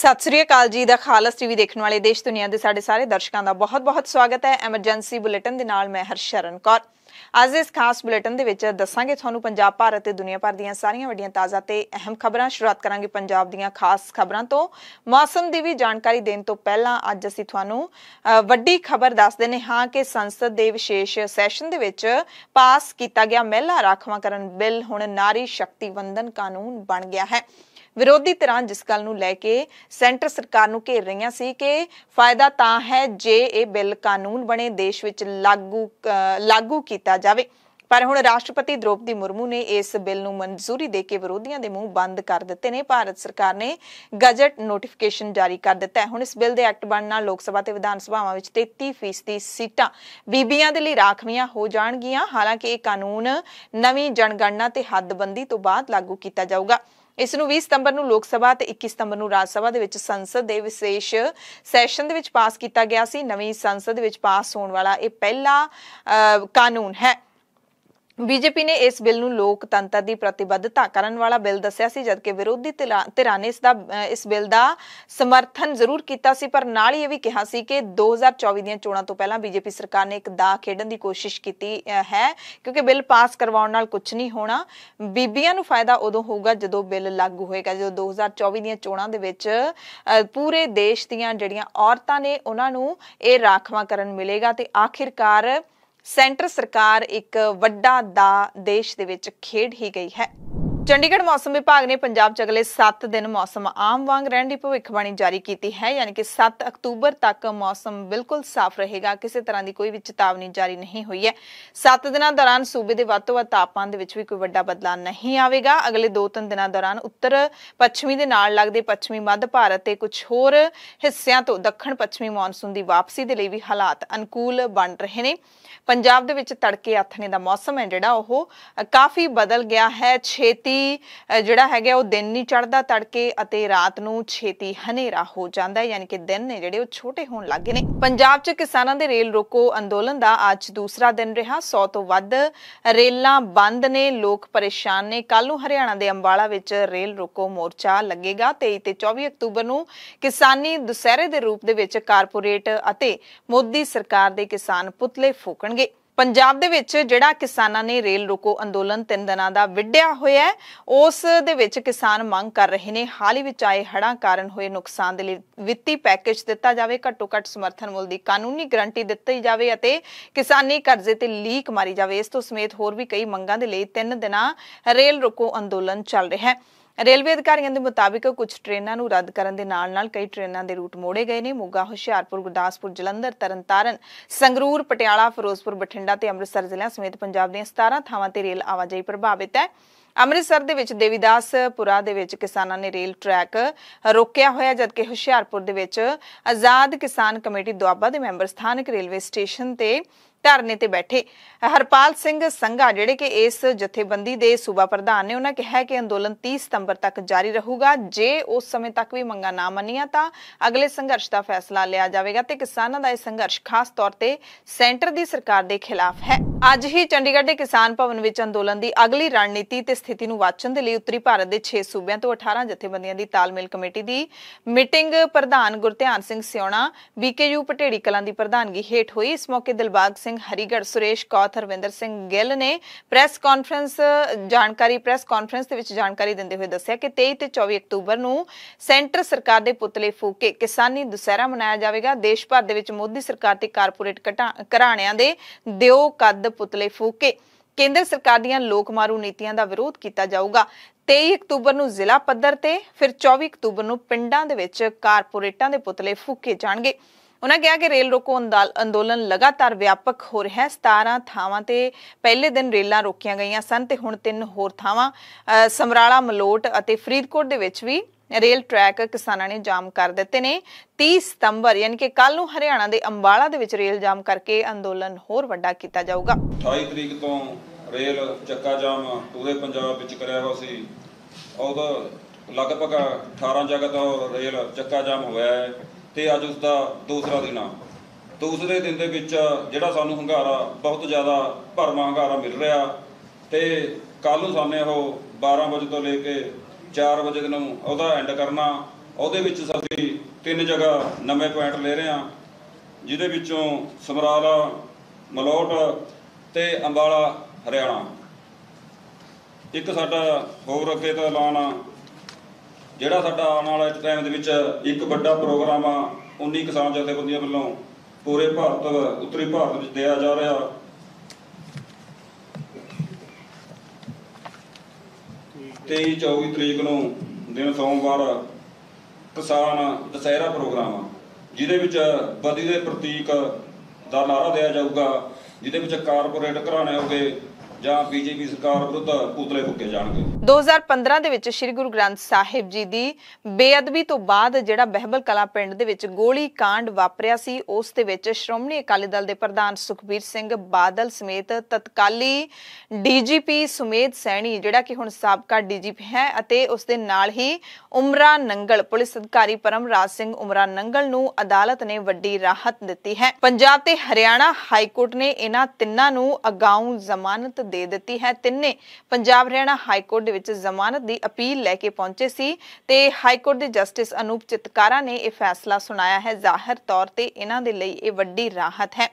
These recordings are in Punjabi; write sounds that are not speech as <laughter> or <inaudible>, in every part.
ਸਤਿ ਸ੍ਰੀ ਅਕਾਲ ਜੀ ਦਾ ਖਾਲਸ ਟੀਵੀ ਦੇਖਣ ਵਾਲੇ ਦੇਸ਼ ਦੁਨੀਆ ਦੇ ਸਾਡੇ ਸਾਰੇ ਦਰਸ਼ਕਾਂ ਦਾ ਬਹੁਤ-ਬਹੁਤ ਸਵਾਗਤ ਹੈ ਐਮਰਜੈਂਸੀ ਬੁਲੇਟਿਨ ਦੇ ਨਾਲ ਮੈਂ ਹਰਸ਼ਰਨ ਕੌਰ ਅੱਜ ਇਸ ਖਾਸ ਬੁਲੇਟਿਨ ਦੇ ਵਿੱਚ ਦੱਸਾਂਗੇ ਤੁਹਾਨੂੰ ਪੰਜਾਬ ਭਾਰਤ ਤੇ ਦੁਨੀਆ ਭਰ ਦੀਆਂ ਸਾਰੀਆਂ ਵੱਡੀਆਂ ਤਾਜ਼ਾ ਤੇ ਅਹਿਮ ਖਬਰਾਂ ਸ਼ੁਰੂਆਤ ਕਰਾਂਗੇ ਪੰਜਾਬ ਦੀਆਂ ਖਾਸ ਖਬਰਾਂ ਤੋਂ ਮੌਸਮ ਦੀ ਵੀ ਜਾਣਕਾਰੀ ਦੇਣ ਤੋਂ ਪਹਿਲਾਂ ਅੱਜ ਅਸੀਂ ਤੁਹਾਨੂੰ ਵੱਡੀ ਖਬਰ ਦੱਸ ਦਿੰਨੇ ਹਾਂ ਕਿ ਸੰਸਦ ਦੇ ਵਿਸ਼ੇਸ਼ ਸੈਸ਼ਨ ਦੇ ਵਿੱਚ ਪਾਸ ਕੀਤਾ ਗਿਆ ਮਹਿਲਾ ਰਾਖਵਾਂਕਰਨ ਬਿੱਲ ਹੁਣ ਨਾਰੀ ਸ਼ਕਤੀ ਵੰਦਨ ਕਾਨੂੰਨ ਬਣ ਗਿਆ ਹੈ ਵਿਰੋਧੀ ਧਿਰਾਂ ਜਿਸ ਗੱਲ ਨੂੰ ਲੈ ਕੇ ਸੈਂਟਰ ਸਰਕਾਰ ਨੂੰ ਘੇਰ ਰਹੀਆਂ ਸੀ ਕਿ ਫਾਇਦਾ ਤਾਂ ਹੈ ਜੇ ਇਹ ਬਿੱਲ ਕਾਨੂੰਨ ਬਣੇ ਦੇਸ਼ ਵਿੱਚ ਲਾਗੂ ਲਾਗੂ ਕੀਤਾ ਜਾਵੇ ਪਰ ਹੁਣ ਰਾਸ਼ਟਰਪਤੀ ਦ੍ਰੋਪਦੀ ਮੁਰਮੂ ਨੇ ਇਸ ਬਿੱਲ ਨੂੰ ਮਨਜ਼ੂਰੀ ਦੇ ਕੇ ਵਿਰੋਧੀਆਂ ਦੇ ਮੂੰਹ ਬੰਦ ਕਰ ਦਿੱਤੇ ਨੇ ਭਾਰਤ ਸਰਕਾਰ ਨੇ ਗਜਟ ਨੋਟੀਫਿਕੇਸ਼ਨ ਜਾਰੀ ਕਰ ਦਿੱਤਾ ਹੈ ਹੁਣ ਇਸ ਬਿੱਲ ਦੇ ਐਕਟ ਬਣਨ ਨਾਲ ਲੋਕ ਸਭਾ ਤੇ ਵਿਧਾਨ ਸਭਾਵਾਂ ਵਿੱਚ 33% ਸੀਟਾਂ ਬੀਬੀਆਂ ਦੇ ਲਈ ਰਾਖਵੀਆਂ ਹੋ ਜਾਣਗੀਆਂ ਹਾਲਾਂਕਿ ਇਹ ਕਾਨੂੰਨ ਨਵੀਂ ਜਨਗਣਨਾ ਤੇ ਹੱਦਬੰਦੀ ਤੋਂ ਬਾਅਦ ਲਾਗੂ ਕੀਤਾ ਜਾਊਗਾ ਇਸ ਨੂੰ 20 ਸਤੰਬਰ ਨੂੰ ਲੋਕ ਸਭਾ ਤੇ 21 ਸਤੰਬਰ ਨੂੰ ਰਾਜ ਸਭਾ ਦੇ ਵਿੱਚ ਸੰਸਦ ਦੇ ਵਿਸ਼ੇਸ਼ ਸੈਸ਼ਨ ਦੇ ਵਿੱਚ ਪਾਸ ਕੀਤਾ ਗਿਆ ਸੀ ਨਵੀਂ ਸੰਸਦ ਵਿੱਚ ਪਾਸ ਹੋਣ ਵਾਲਾ ਇਹ ਪਹਿਲਾ ਕਾਨੂੰਨ ਹੈ ਬੀਜੇਪੀ ਨੇ ਇਸ ਬਿੱਲ ਨੂੰ ਲੋਕਤੰਤਰ ਦੀ ਪ੍ਰਤੀਬੱਧਤਾ ਕਰਨ ਵਾਲਾ ਬਿੱਲ ਦੱਸਿਆ ਸੀ ਜਦਕਿ ਵਿਰੋਧੀ ਧਿਰਾਂ ਨੇ ਇਸ ਦਾ ਇਸ ਬਿੱਲ ਦਾ ਸਮਰਥਨ ਜ਼ਰੂਰ ਕੀਤਾ ਸੀ ਪਰ ਨਾਲ ਹੀ ਇਹ ਵੀ ਕਿਹਾ ਸੀ ਕਿ 2024 ਦੀਆਂ ਚੋਣਾਂ ਤੋਂ ਪਹਿਲਾਂ ਬੀਜੇਪੀ ਸਰਕਾਰ ਨੇ ਇੱਕ ਦਾ ਖੇਡਣ ਦੀ ਕੋਸ਼ਿਸ਼ ਕੀਤੀ ਹੈ ਕਿਉਂਕਿ ਬਿੱਲ ਪਾਸ ਕਰਵਾਉਣ ਨਾਲ ਕੁਝ ਨਹੀਂ ਹੋਣਾ ਬੀਬੀਆਂ ਨੂੰ ਫਾਇਦਾ ਉਦੋਂ ਹੋਊਗਾ ਜਦੋਂ ਬਿੱਲ ਲਾਗੂ ਹੋਏਗਾ ਜਦੋਂ 2024 ਦੀਆਂ ਚੋਣਾਂ ਦੇ ਵਿੱਚ ਪੂਰੇ ਦੇਸ਼ ਦੀਆਂ ਜਿਹੜੀਆਂ ਔਰਤਾਂ ਨੇ ਉਹਨਾਂ ਨੂੰ ਇਹ ਰਾਖਵਾਕਰਨ ਮਿਲੇਗਾ ਤੇ ਆਖਿਰਕਾਰ ਸੈਂਟਰ ਸਰਕਾਰ ਇੱਕ ਵੱਡਾ ਦਾ ਦੇਸ਼ ਦੇ ਵਿੱਚ ਖੇਡ ਹੀ ਗਈ ਹੈ ਚੰਡੀਗੜ੍ਹ ਮੌਸਮ ਵਿਭਾਗ ਨੇ ਪੰਜਾਬ 'ਚ ਅਗਲੇ 7 ਦਿਨ ਮੌਸਮ ਆਮ ਵਾਂਗ ਰਹਿਣ ਦੀ ਭਵਿੱਖਬਾਣੀ ਜਾਰੀ ਕੀਤੀ ਹੈ ਯਾਨੀ ਕਿ 7 ਅਕਤੂਬਰ ਤੱਕ ਮੌਸਮ ਬਿਲਕੁਲ ਸਾਫ਼ ਰਹੇਗਾ ਕਿਸੇ ਤਰ੍ਹਾਂ ਦੀ ਕੋਈ ਵੀ ਚੇਤਾਵਨੀ ਜਾਰੀ ਨਹੀਂ ਹੋਈ ਹੈ 7 ਦਿਨਾਂ ਦੌਰਾਨ ਸੂਬੇ ਦੇ ਵੱਧ ਤੋਂ ਵੱਧ ਤਾਪਮਾਨ ਦੇ ਵਿੱਚ ਵੀ ਕੋਈ ਵੱਡਾ ਬਦਲਾਅ ਨਹੀਂ ਆਵੇਗਾ ਅਗਲੇ 2-3 ਦਿਨਾਂ ਦੌਰਾਨ ਉੱਤਰ ਪੱਛਮੀ ਦੇ ਨਾਲ ਲੱਗਦੇ ਪੱਛਮੀ ਮੱਧ ਭਾਰਤ ਤੇ ਕੁਝ ਹੋਰ ਹਿੱਸਿਆਂ ਤੋਂ ਦੱਖਣ ਪੱਛਮੀ ਮੌਨਸੂਨ ਦੀ ਵਾਪਸੀ ਦੇ ਲਈ ਵੀ ਹਾਲਾਤ ਅਨੁਕੂਲ ਬਣ ਰਹੇ ਨੇ ਪੰਜਾਬ ਦੇ ਵਿੱਚ ਤੜਕੇ ਆਥਣੇ ਦਾ ਮੌਸਮ ਹੈ ਜਿਹੜਾ ਉਹ ਕਾਫੀ ਬਦਲ ਗਿਆ ਹੈ ਛੇਤੀ ਜਿਹੜਾ ਹੈਗਾ ਉਹ ਦਿਨ ਨਹੀਂ ਚੜਦਾ ਤੜਕੇ ਅਤੇ ਰਾਤ ਨੂੰ ਛੇਤੀ ਹਨੇਰਾ ਹੋ ਜਾਂਦਾ ਹੈ ਯਾਨੀ ਕਿ ਦਿਨ ਨੇ ਜਿਹੜੇ ਉਹ ਛੋਟੇ ਹੋਣ ਲੱਗ ਗਏ ਨੇ ਪੰਜਾਬ 'ਚ ਕਿਸਾਨਾਂ ਦੇ ਰੇਲ ਰੋਕੋ ਅੰਦੋਲਨ ਦਾ ਅੱਜ ਦੂਸਰਾ ਦਿਨ ਰਿਹਾ 100 ਤੋਂ ਵੱਧ ਰੇਲਾਂ ਬੰਦ ਨੇ ਲੋਕ ਪਰੇਸ਼ਾਨ ਨੇ ਕੱਲ ਨੂੰ ਹਰਿਆਣਾ ਦੇ ਅੰਬਾਲਾ ਵਿੱਚ ਰੇਲ ਰੋਕੋ ਮੋਰਚਾ ਲੱਗੇਗਾ 23 ਤੇ 24 ਅਕਤੂਬਰ ਨੂੰ ਕਿਸਾਨੀ ਦੁਸਹਿਰੇ ਦੇ ਰੂਪ ਦੇ ਵਿੱਚ ਕਾਰਪੋਰੇਟ ਅਤੇ ਮੋਦੀ ਸਰਕਾਰ ਦੇ ਕਿਸਾਨ ਪੁਤਲੇ ਫੂਕ ਰੋਕਣਗੇ ਪੰਜਾਬ ਦੇ ਵਿੱਚ ਜਿਹੜਾ ਕਿਸਾਨਾਂ ਨੇ ਰੇਲ ਰੋਕੋ ਅੰਦੋਲਨ ਤਿੰਨ ਦਿਨਾਂ ਦਾ ਵਿੱਢਿਆ ਹੋਇਆ ਉਸ ਦੇ ਵਿੱਚ ਕਿਸਾਨ ਮੰਗ ਕਰ ਰਹੇ ਨੇ ਹਾਲ ਹੀ ਵਿੱਚ ਆਏ ਹੜ੍ਹਾਂ ਕਾਰਨ ਹੋਏ ਨੁਕਸਾਨ ਦੇ ਲਈ ਵਿੱਤੀ ਪੈਕੇਜ ਦਿੱਤਾ ਜਾਵੇ ਘੱਟੋ ਘੱਟ ਸਮਰਥਨ ਮੁੱਲ ਦੀ ਕਾਨੂੰਨੀ ਗਰੰਟੀ ਦਿੱਤੀ ਜਾਵੇ ਅਤੇ ਕਿਸਾਨੀ ਕਰਜ਼ੇ ਤੇ ਲੀਕ ਮਾਰੀ ਜਾਵੇ ਇਸ ਤੋਂ ਸਮੇਤ ਹੋਰ ਵੀ ਕਈ ਮੰਗਾਂ ਦੇ ਲਈ ਤਿੰਨ ਦਿਨਾਂ ਰੇਲ ਰੋਕੋ ਅੰਦੋਲਨ ਚੱਲ ਰਿਹਾ ਹੈ ਰੇਲਵੇ ਅਧਿਕਾਰੀਆਂ ਦੇ ਮੁਤਾਬਿਕ ਕੁਝ ਟ੍ਰੇਨਾਂ ਨੂੰ ਰੱਦ ਕਰਨ ਦੇ ਨਾਲ-ਨਾਲ ਕਈ ਟ੍ਰੇਨਾਂ ਦੇ ਰੂਟ ਮੋੜੇ ਗਏ ਨੇ ਮੋਗਾ ਹੁਸ਼ਿਆਰਪੁਰ ਗੁਰਦਾਸਪੁਰ ਜਲੰਧਰ ਤਰਨਤਾਰਨ ਸੰਗਰੂਰ ਪਟਿਆਲਾ ਫਿਰੋਜ਼ਪੁਰ ਬਠਿੰਡਾ ਤੇ ਅੰਮ੍ਰਿਤਸਰ ਜ਼ਿਲ੍ਹਿਆਂ ਸਮੇਤ ਪੰਜਾਬ ਦੀਆਂ 17 ਥਾਵਾਂ ਤੇ ਰੇਲ ਆਵਾਜਾਈ ਪ੍ਰਭਾਵਿਤ ਹੈ ਅੰਮ੍ਰਿਤਸਰ ਦੇ ਵਿੱਚ ਦੇਵੀਦਾਸਪੁਰਾ ਦੇ ਵਿੱਚ ਕਿਸਾਨਾਂ ਨੇ ਰੇਲ ਟਰੈਕ ਰੋਕਿਆ ਹੋਇਆ ਜਦਕਿ ਹੁਸ਼ਿਆਰਪੁਰ ਦੇ ਵਿੱਚ ਆਜ਼ਾਦ ਕਿਸਾਨ ਕਮੇਟੀ ਦੁਆਬਾ ਦੇ ਮੈਂਬਰ ਸਥਾਨਕ ਰੇਲਵੇ ਸਟੇਸ਼ਨ ਤੇ ਧਰਨੇ ਤੇ ਬੈਠੇ ਹਰਪਾਲ ਸਿੰਘ ਸੰਘਾ ਜਿਹੜੇ ਕਿ ਇਸ ਜਥੇਬੰਦੀ ਦੇ ਸੂਬਾ ਪ੍ਰਧਾਨ ਨੇ ਉਹਨਾਂ ਕਿਹਾ ਕਿ ਅੰਦੋਲਨ 30 ਸਤੰਬਰ ਤੱਕ ਜਾਰੀ ਰਹੂਗਾ ਜੇ ਉਸ ਸਮੇਂ ਤੱਕ ਵੀ ਮੰਗਾਂ ਨਾ ਮੰਨੀਆਂ ਤਾਂ ਅਗਲੇ ਸੰਘਰਸ਼ ਦਾ ਫੈਸਲਾ ਲਿਆ ਜਾਵੇਗਾ ਤੇ ਕਿਸਾਨਾਂ ਦਾ ਇਹ ਸੰਘਰਸ਼ ਖਾਸ ਤੌਰ ਤੇ ਸੈਂਟਰ ਦੀ ਸਰਕਾਰ ਦੇ ਖਿਲਾਫ ਹੈ ਅੱਜ ਹੀ ਚੰਡੀਗੜ੍ਹ ਦੇ ਕਿਸਾਨ ਭਵਨ ਵਿੱਚ ਅੰਦੋਲਨ ਦੀ ਅਗਲੀ ਰਣਨੀਤੀ ਤੇ ਸਥਿਤੀ ਨੂੰ ਵਾਚਣ ਦੇ ਲਈ ਉੱਤਰੀ ਭਾਰਤ ਦੇ 6 ਸੂਬਿਆਂ ਤੋਂ 18 ਜਥੇਬੰਦੀਆਂ ਦੀ ਤਾਲਮੇਲ ਕਮੇਟੀ ਦੀ ਮੀਟਿੰਗ ਪ੍ਰਧਾਨ ਗੁਰਧਿਆਨ ਸਿੰਘ ਸਿਉਣਾ ਬੀਕੇਯੂ ਪਟੇੜੀ ਕਲਾਂ ਦੀ ਪ੍ਰਧਾਨਗੀ ਹੇਠ ਹੋਈ ਇਸ ਮੌਕੇ ਦਿਲਬਾਗ ਸਿੰਘ ਸਿੰਘ ਹਰੀਗੜ ਸੁਰੇਸ਼ ਕੌਥ ਹਰਵਿੰਦਰ ਸਿੰਘ ਗਿੱਲ ਨੇ ਪ੍ਰੈਸ ਕਾਨਫਰੰਸ ਜਾਣਕਾਰੀ ਪ੍ਰੈਸ ਕਾਨਫਰੰਸ ਦੇ ਵਿੱਚ ਜਾਣਕਾਰੀ ਦਿੰਦੇ ਹੋਏ ਦੱਸਿਆ ਕਿ 23 ਤੇ 24 ਅਕਤੂਬਰ ਨੂੰ ਸੈਂਟਰ ਸਰਕਾਰ ਦੇ ਪੁਤਲੇ ਫੂਕ ਕੇ ਕਿਸਾਨੀ ਦੁਸਹਿਰਾ ਮਨਾਇਆ ਜਾਵੇਗਾ ਦੇਸ਼ ਭਰ ਦੇ ਵਿੱਚ ਮੋਦੀ ਸਰਕਾਰ ਤੇ ਕਾਰਪੋਰੇਟ ਘਰਾਣਿਆਂ ਦੇ ਦਿਓ ਕੱਦ ਪੁਤਲੇ ਫੂਕ ਕੇ ਕੇਂਦਰ ਸਰਕਾਰ ਦੀਆਂ ਲੋਕ ਮਾਰੂ ਨੀਤੀਆਂ ਦਾ ਵਿਰੋਧ ਕੀਤਾ ਜਾਊਗਾ 23 ਅਕਤੂਬਰ ਨੂੰ ਜ਼ਿਲ੍ਹਾ ਪੱਧਰ ਤੇ ਫਿਰ 24 ਅਕਤੂਬਰ ਨੂੰ ਪਿੰਡਾਂ ਦੇ ਵਿੱਚ ਕਾਰਪੋਰੇਟਾਂ ਦੇ ਪੁਤਲੇ ਫੂਕੇ ਜਾਣਗੇ ਉਹਨਾਂ ਕਿਹਾ ਕਿ ਰੇਲ ਰੋਕੋ ਅੰਦੋਲਨ ਲਗਾਤਾਰ ਵਿਆਪਕ ਹੋ ਰਿਹਾ ਹੈ 17 ਥਾਵਾਂ ਤੇ ਪਹਿਲੇ ਦਿਨ ਰੇਲਾਂ ਰੋਕੀਆਂ ਗਈਆਂ ਸਨ ਤੇ ਹੁਣ ਤਿੰਨ ਹੋਰ ਥਾਵਾਂ ਸਮਰਾਲਾ ਮਲੋਟ ਅਤੇ ਫਰੀਦਕੋਟ ਦੇ ਵਿੱਚ ਵੀ ਰੇਲ ਟਰੈਕ ਕਿਸਾਨਾਂ ਨੇ ਜਾਮ ਕਰ ਦਿੱਤੇ ਨੇ 30 ਸਤੰਬਰ ਯਾਨੀ ਕਿ ਕੱਲ ਨੂੰ ਹਰਿਆਣਾ ਦੇ ਅੰਬਾਲਾ ਦੇ ਵਿੱਚ ਰੇਲ ਜਾਮ ਕਰਕੇ ਅੰਦੋਲਨ ਹੋਰ ਵੱਡਾ ਕੀਤਾ ਜਾਊਗਾ 28 ਤਰੀਕ ਤੋਂ ਰੇਲ ਚੱਕਾ ਜਾਮ ਪੂਰੇ ਪੰਜਾਬ ਵਿੱਚ ਕਰਿਆ ਹੋਇਆ ਸੀ ਉਹਦਾ ਲਗਭਗ 18 ਜਗ੍ਹਾ ਤੋਂ ਰੇਲ ਚੱਕਾ ਜਾਮ ਹੋਇਆ ਹੈ ਤੇ ਅੱਜ ਉਸ ਦਾ ਦੂਸਰਾ ਦਿਨ ਆ ਦੂਸਰੇ ਦਿਨ ਦੇ ਵਿੱਚ ਜਿਹੜਾ ਸਾਨੂੰ ਹੰਗਾਰਾ ਬਹੁਤ ਜ਼ਿਆਦਾ ਭਰਮਾ ਹੰਗਾਰਾ ਮਿਲ ਰਿਹਾ ਤੇ ਕੱਲ ਨੂੰ ਸਾਨੇ ਉਹ 12 ਵਜੇ ਤੋਂ ਲੈ ਕੇ 4 ਵਜੇ ਨੂੰ ਉਹਦਾ ਐਂਡ ਕਰਨਾ ਉਹਦੇ ਵਿੱਚ ਸਾਡੀ ਤਿੰਨ ਜਗ੍ਹਾ ਨਵੇਂ ਪੁਆਇੰਟ ਲੈ ਰਹੇ ਆ ਜਿਹਦੇ ਵਿੱਚੋਂ ਸਮਰਾਲਾ ਮਲੋਟ ਤੇ ਅੰਬਾਲਾ ਹਰਿਆਣਾ ਇੱਕ ਸਾਡਾ ਹੋਰ ਅੱਗੇ ਤੋਂ ਐਲਾਨ ਜਿਹੜਾ ਸਾਡਾ ਆਉਣ ਇੱਕ ਟਾਈਮ ਦੇ ਵਿੱਚ ਇੱਕ ਵੱਡਾ ਪ੍ਰੋਗਰਾਮ ਆ 19 ਕਿਸਾਨ ਜਥੇਬੰਦੀਆਂ ਵੱਲੋਂ ਪੂਰੇ ਭਾਰਤ ਉੱਤਰੀ ਭਾਰਤ ਵਿੱਚ ਦਿਆ ਜਾ ਰਿਹਾ ਤੇ 24 ਤਰੀਕ ਨੂੰ ਦਿਨ ਸੋਮਵਾਰ ਕਿਸਾਨ ਦਸਹਿਰਾ ਪ੍ਰੋਗਰਾਮ ਜਿਹਦੇ ਵਿੱਚ ਬਦੀ ਦੇ ਪ੍ਰਤੀਕ ਦਾ ਨਾਰਾ ਦਿਆ ਜਾਊਗਾ ਜਿਹਦੇ ਵਿੱਚ ਕਾਰਪੋਰੇਟ ਘਰਾਣੇ ਹੋਗੇ ਜਾਂ ਬੀਜੇਪੀ ਸਰਕਾਰ ਵਿਰੁੱਧ ਪੂਤਲੇ ਫੁੱਕੇ ਜਾਣਗੇ 2015 ਦੇ ਵਿੱਚ ਸ੍ਰੀ ਗੁਰੂ ਗ੍ਰੰਥ ਸਾਹਿਬ ਜੀ ਦੀ ਬੇਅਦਬੀ ਤੋਂ ਬਾਅਦ ਜਿਹੜਾ ਬਹਿਬਲ ਕਲਾ ਪਿੰਡ ਦੇ ਵਿੱਚ ਗੋਲੀ ਕਾਂਡ ਵਾਪਰਿਆ ਸੀ ਉਸ ਦੇ ਵਿੱਚ ਸ਼੍ਰੋਮਣੀ ਅਕਾਲੀ ਦਲ ਦੇ ਪ੍ਰਧਾਨ ਸੁਖਬੀਰ ਸਿੰਘ ਬਾਦਲ ਸਮੇਤ ਤਤਕਾਲੀ ਡੀਜੀਪੀ ਸੁਮੇਧ ਸੈਣੀ ਜਿਹੜਾ ਕਿ ਹੁਣ ਸਾਬਕਾ ਡੀਜੀਪੀ ਹੈ ਅਤੇ ਉਸ ਦੇ ਨਾਲ ਹੀ ਉਮਰਾ ਨੰਗਲ ਪੁਲਿਸ ਅਧਿਕਾਰੀ ਪਰਮਰਾਜ ਸਿੰਘ ਉਮਰਾ ਨੰਗਲ ਨੂੰ ਅਦਾਲਤ ਨੇ ਵੱਡੀ ਰਾਹਤ ਦਿੱਤੀ ਹੈ ਪੰਜਾਬ ਤੇ ਹਰਿਆਣਾ ਹਾਈ ਕੋਰਟ ਨੇ ਇਹਨਾਂ ਤਿੰਨਾਂ ਨੂੰ ਅਗਾਊਂ ਜ਼ਮਾਨਤ ਦੇ ਦਿੱਤੀ ਹੈ ਤਿੰਨੇ ਪੰਜਾਬ ਹਰਿਆਣਾ ਹਾਈ ਕੋਰਟ ਦੇ ਵਿੱਚ ਜ਼ਮਾਨਤ ਦੀ ਅਪੀਲ ਲੈ ਕੇ ਪਹੁੰਚੇ ਸੀ ਤੇ ਹਾਈ ਕੋਰਟ ਦੇ ਜਸਟਿਸ ਅਨੂਪ ਚਿਤਕਾਰਾ ਨੇ ਇਹ ਫੈਸਲਾ ਸੁਣਾਇਆ ਹੈ ਜ਼ਾਹਿਰ ਤੌਰ ਤੇ ਇਹਨਾਂ ਦੇ ਲਈ ਇਹ ਵੱਡੀ ਰਾਹਤ ਹੈ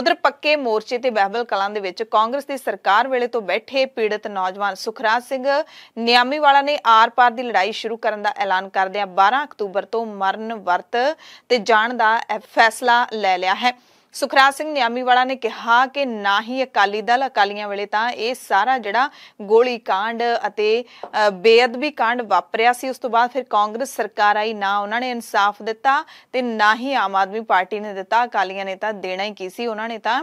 ਉਧਰ ਪੱਕੇ ਮੋਰਚੇ ਤੇ ਬਹਿਬਲ ਕਲਾਂ ਦੇ ਵਿੱਚ ਕਾਂਗਰਸ ਦੀ ਸਰਕਾਰ ਵੇਲੇ ਤੋਂ ਬੈਠੇ ਪੀੜਤ ਨੌਜਵਾਨ ਸੁਖਰਾਜ ਸਿੰਘ ਨਿਆਮੀਵਾਲਾ ਨੇ ਆਰ-ਪਾਰ ਦੀ ਲੜਾਈ ਸ਼ੁਰੂ ਕਰਨ ਦਾ ਐਲਾਨ ਕਰਦਿਆਂ 12 ਅਕਤੂਬਰ ਤੋਂ ਮਰਨ ਵਰਤ ਤੇ ਜਾਣ ਦਾ ਫੈਸਲਾ ਲੈ ਲਿਆ ਹੈ ਸੁਖਰਾਜ ਸਿੰਘ ਨਿਆਮੀਵਾਲਾ ਨੇ ਕਿਹਾ ਕਿ ਨਾ ਹੀ ਅਕਾਲੀ ਦਲ ਅਕਾਲੀਆਂ ਵੇਲੇ ਤਾਂ ਇਹ ਸਾਰਾ ਜਿਹੜਾ ਗੋਲੀ ਕਾਂਡ ਅਤੇ ਬੇਅਦਬੀ ਕਾਂਡ ਵਾਪਰਿਆ ਸੀ ਉਸ ਤੋਂ ਬਾਅਦ ਫਿਰ ਕਾਂਗਰਸ ਸਰਕਾਰ ਆਈ ਨਾ ਉਹਨਾਂ ਨੇ ਇਨਸਾਫ ਦਿੱਤਾ ਤੇ ਨਾ ਹੀ ਆਮ ਆਦਮੀ ਪਾਰਟੀ ਨੇ ਦਿੱਤਾ ਅਕਾਲੀਆਂ ਨੇ ਤਾਂ ਦੇਣਾ ਹੀ ਕੀ ਸੀ ਉਹਨਾਂ ਨੇ ਤਾਂ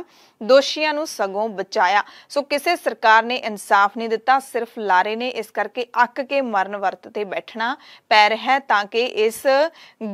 ਦੋਸ਼ੀਆਂ ਨੂੰ ਸਗੋਂ ਬਚਾਇਆ ਸੋ ਕਿਸੇ ਸਰਕਾਰ ਨੇ ਇਨਸਾਫ ਨਹੀਂ ਦਿੱਤਾ ਸਿਰਫ ਲਾਰੇ ਨੇ ਇਸ ਕਰਕੇ ਅੱਕ ਕੇ ਮਰਨ ਵਰਤ ਤੇ ਬੈਠਣਾ ਪੈ ਰਿਹਾ ਤਾਂ ਕਿ ਇਸ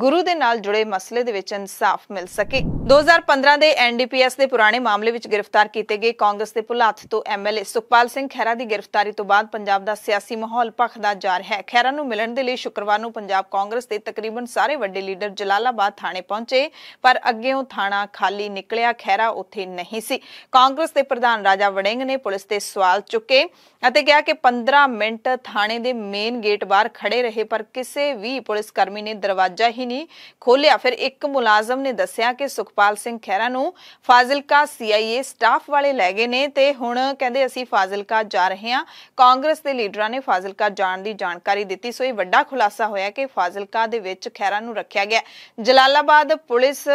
ਗੁਰੂ ਦੇ ਨਾਲ ਜੁੜੇ ਮਸਲੇ ਦੇ ਵਿੱਚ ਇਨਸਾਫ ਮਿਲ ਸਕੇ 2015 ਦੇ ਐਨਡੀਪੀਐਸ ਦੇ ਪੁਰਾਣੇ ਮਾਮਲੇ ਵਿੱਚ ਗ੍ਰਿਫਤਾਰ ਕੀਤੇ ਗਏ ਕਾਂਗਰਸ ਦੇ ਭੁਲਾਥ ਤੋਂ ਐਮਐਲਏ ਸੁਖਪਾਲ ਸਿੰਘ ਖੈਰਾ ਦੀ ਗ੍ਰਿਫਤਾਰੀ ਤੋਂ ਬਾਅਦ ਪੰਜਾਬ ਦਾ ਸਿਆਸੀ ਮਾਹੌਲ ਭਖਦਾ ਜਾ ਰਿਹਾ ਹੈ ਖੈਰਾ ਨੂੰ ਮਿਲਣ ਦੇ ਲਈ ਸ਼ੁੱਕਰਵਾਰ ਨੂੰ ਪੰਜਾਬ ਕਾਂਗਰਸ ਦੇ ਤਕਰੀਬਨ ਸਾਰੇ ਵੱਡੇ ਲੀਡਰ ਜਲਾਲਾਬਾਦ ਥਾਣੇ ਪਹੁੰਚੇ ਪਰ ਅੱਗੇੋਂ ਥਾਣਾ ਖਾਲੀ ਨਿਕਲਿਆ ਖੈਰਾ ਉੱਥੇ ਨਹੀਂ ਸੀ ਕਾਂਗਰਸ ਦੇ ਪ੍ਰਧਾਨ ਰਾਜਾ ਵੜਿੰਗ ਨੇ ਪੁਲਿਸ ਤੇ ਸਵਾਲ ਚੁੱਕੇ ਅਤੇ ਕਿਹਾ ਕਿ 15 ਮਿੰਟ ਥਾਣੇ ਦੇ ਮੇਨ ਗੇਟ ਬਾਹਰ ਖੜੇ ਰਹੇ ਪਰ ਕਿਸੇ ਵੀ ਪੁਲਿਸ ਕਰਮੀ ਨੇ ਦਰਵਾਜ਼ਾ ਹੀ ਨਹੀਂ ਖੋਲ੍ਹਿਆ ਫਿਰ ਇੱਕ ਮੁਲਾਜ਼ਮ ਨੇ ਦੱਸਿਆ ਕਿ ਸੁਖਪਾਲ ਸਿੰਘ ਖੈਰਾ ਨੂੰ ਫਾਜ਼ਿਲਕਾ ਸੀਆਈਏ ਸਟਾਫ ਵਾਲੇ ਲੈ ਗਏ ਨੇ ਤੇ ਹੁਣ ਕਹਿੰਦੇ ਅਸੀਂ ਫਾਜ਼ਿਲਕਾ ਜਾ ਰਹੇ ਹਾਂ ਕਾਂਗਰਸ ਦੇ ਲੀਡਰਾਂ ਨੇ ਫਾਜ਼ਿਲਕਾ ਜਾਣ ਦੀ ਜਾਣਕਾਰੀ ਦਿੱਤੀ ਸੋ ਇਹ ਵੱਡਾ ਖੁਲਾਸਾ ਹੋਇਆ ਕਿ ਫਾਜ਼ਿਲਕਾ ਦੇ ਵਿੱਚ ਖੈਰਾ ਨੂੰ ਰੱਖਿਆ ਗਿਆ ਜਲਾਲਾਬਾਦ ਪੁਲਿਸ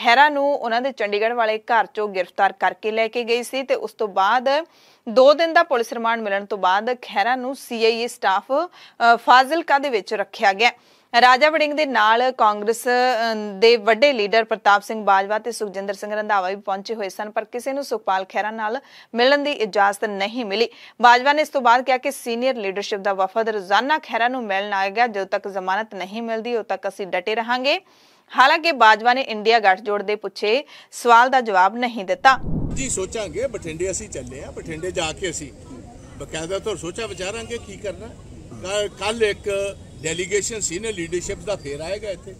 ਖੈਰਾ ਨੂੰ ਉਹਨਾਂ ਦੇ ਚੰਡੀਗੜ੍ਹ ਵਾਲੇ ਘਰ ਚੋਂ ਗ੍ਰਿਫਤਾਰ ਕਰਕੇ ਲੈ ਕੇ ਗਈ ਸੀ ਤੇ ਉਸ ਤੋਂ ਬਾਅਦ 2 ਦਿਨ ਦਾ ਪੁਲਿਸ ਰਿਮਾਂਡ ਮਿਲਣ ਤੋਂ ਬਾਅਦ ਖੈਰਾ ਨੂੰ ਸੀਆਈਏ ਸਟਾਫ ਫਾਜ਼ਿਲਕਾ ਦੇ ਵਿੱਚ ਰੱਖਿਆ ਗਿਆ ਰਾਜਾ ਵੜਿੰਗ ਦੇ ਨਾਲ ਕਾਂਗਰਸ ਦੇ ਵੱਡੇ ਲੀਡਰ ਪ੍ਰਤਾਪ ਸਿੰਘ ਬਾਜਵਾ ਤੇ ਸੁਖਜਿੰਦਰ ਸਿੰਘ ਰੰਧਾਵਾ ਵੀ ਪਹੁੰਚੇ ਹੋਏ ਸਨ ਪਰ ਕਿਸੇ ਨੂੰ ਸੁਖਪਾਲ ਖਹਿਰਾ ਨਾਲ ਮਿਲਣ ਦੀ ਇਜਾਜ਼ਤ ਨਹੀਂ ਮਿਲੀ ਬਾਜਵਾ ਨੇ ਇਸ ਤੋਂ ਬਾਅਦ ਕਿਹਾ ਕਿ ਸੀਨੀਅਰ ਲੀਡਰਸ਼ਿਪ ਦਾ ਵਫਦ ਰੋਜ਼ਾਨਾ ਖਹਿਰਾ ਨੂੰ ਮਿਲਣ ਆਏਗਾ ਜਦੋਂ ਤੱਕ ਜ਼ਮਾਨਤ ਨਹੀਂ ਮਿਲਦੀ ਉਦੋਂ ਤੱਕ ਅਸੀਂ ਡਟੇ ਰਹਾਂਗੇ ਹਾਲਾਂਕਿ ਬਾਜਵਾ ਨੇ ਇੰਡੀਆ ਗੱਠਜੋੜ ਦੇ ਪੁੱਛੇ ਸਵਾਲ ਦਾ ਜਵਾਬ ਨਹੀਂ ਦਿੱਤਾ ਜੀ ਸੋਚਾਂਗੇ ਬਠਿੰਡੇ ਅਸੀਂ ਚੱਲੇ ਆ ਬਠਿੰਡੇ ਜਾ ਕੇ ਅਸੀਂ ਬਕਾਇਦਾ ਤੌਰ ਸੋਚਾ ਵਿਚਾਰਾਂਗੇ ਕੀ ਕਰਨਾ ਕੱਲ ਇੱਕ ਡੈਲੀਗੇਸ਼ਨ ਸੀਨੀਅਰ ਲੀਡਰਸ਼ਿਪ ਦਾ ਫੇਰ ਆਏਗਾ ਇੱਥੇ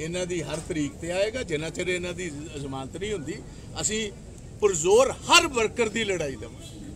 ਇਹਨਾਂ ਦੀ ਹਰ ਤਰੀਕ ਤੇ ਆਏਗਾ ਜਿੰਨਾ ਚਿਰ ਇਹਨਾਂ ਦੀ ਜ਼ਮਾਨਤ ਨਹੀਂ ਹੁੰਦੀ ਅਸੀਂ ਪੁਰਜ਼ੋਰ ਹਰ ਵਰਕਰ ਦੀ ਲੜਾਈ ਦਵਾਂਗੇ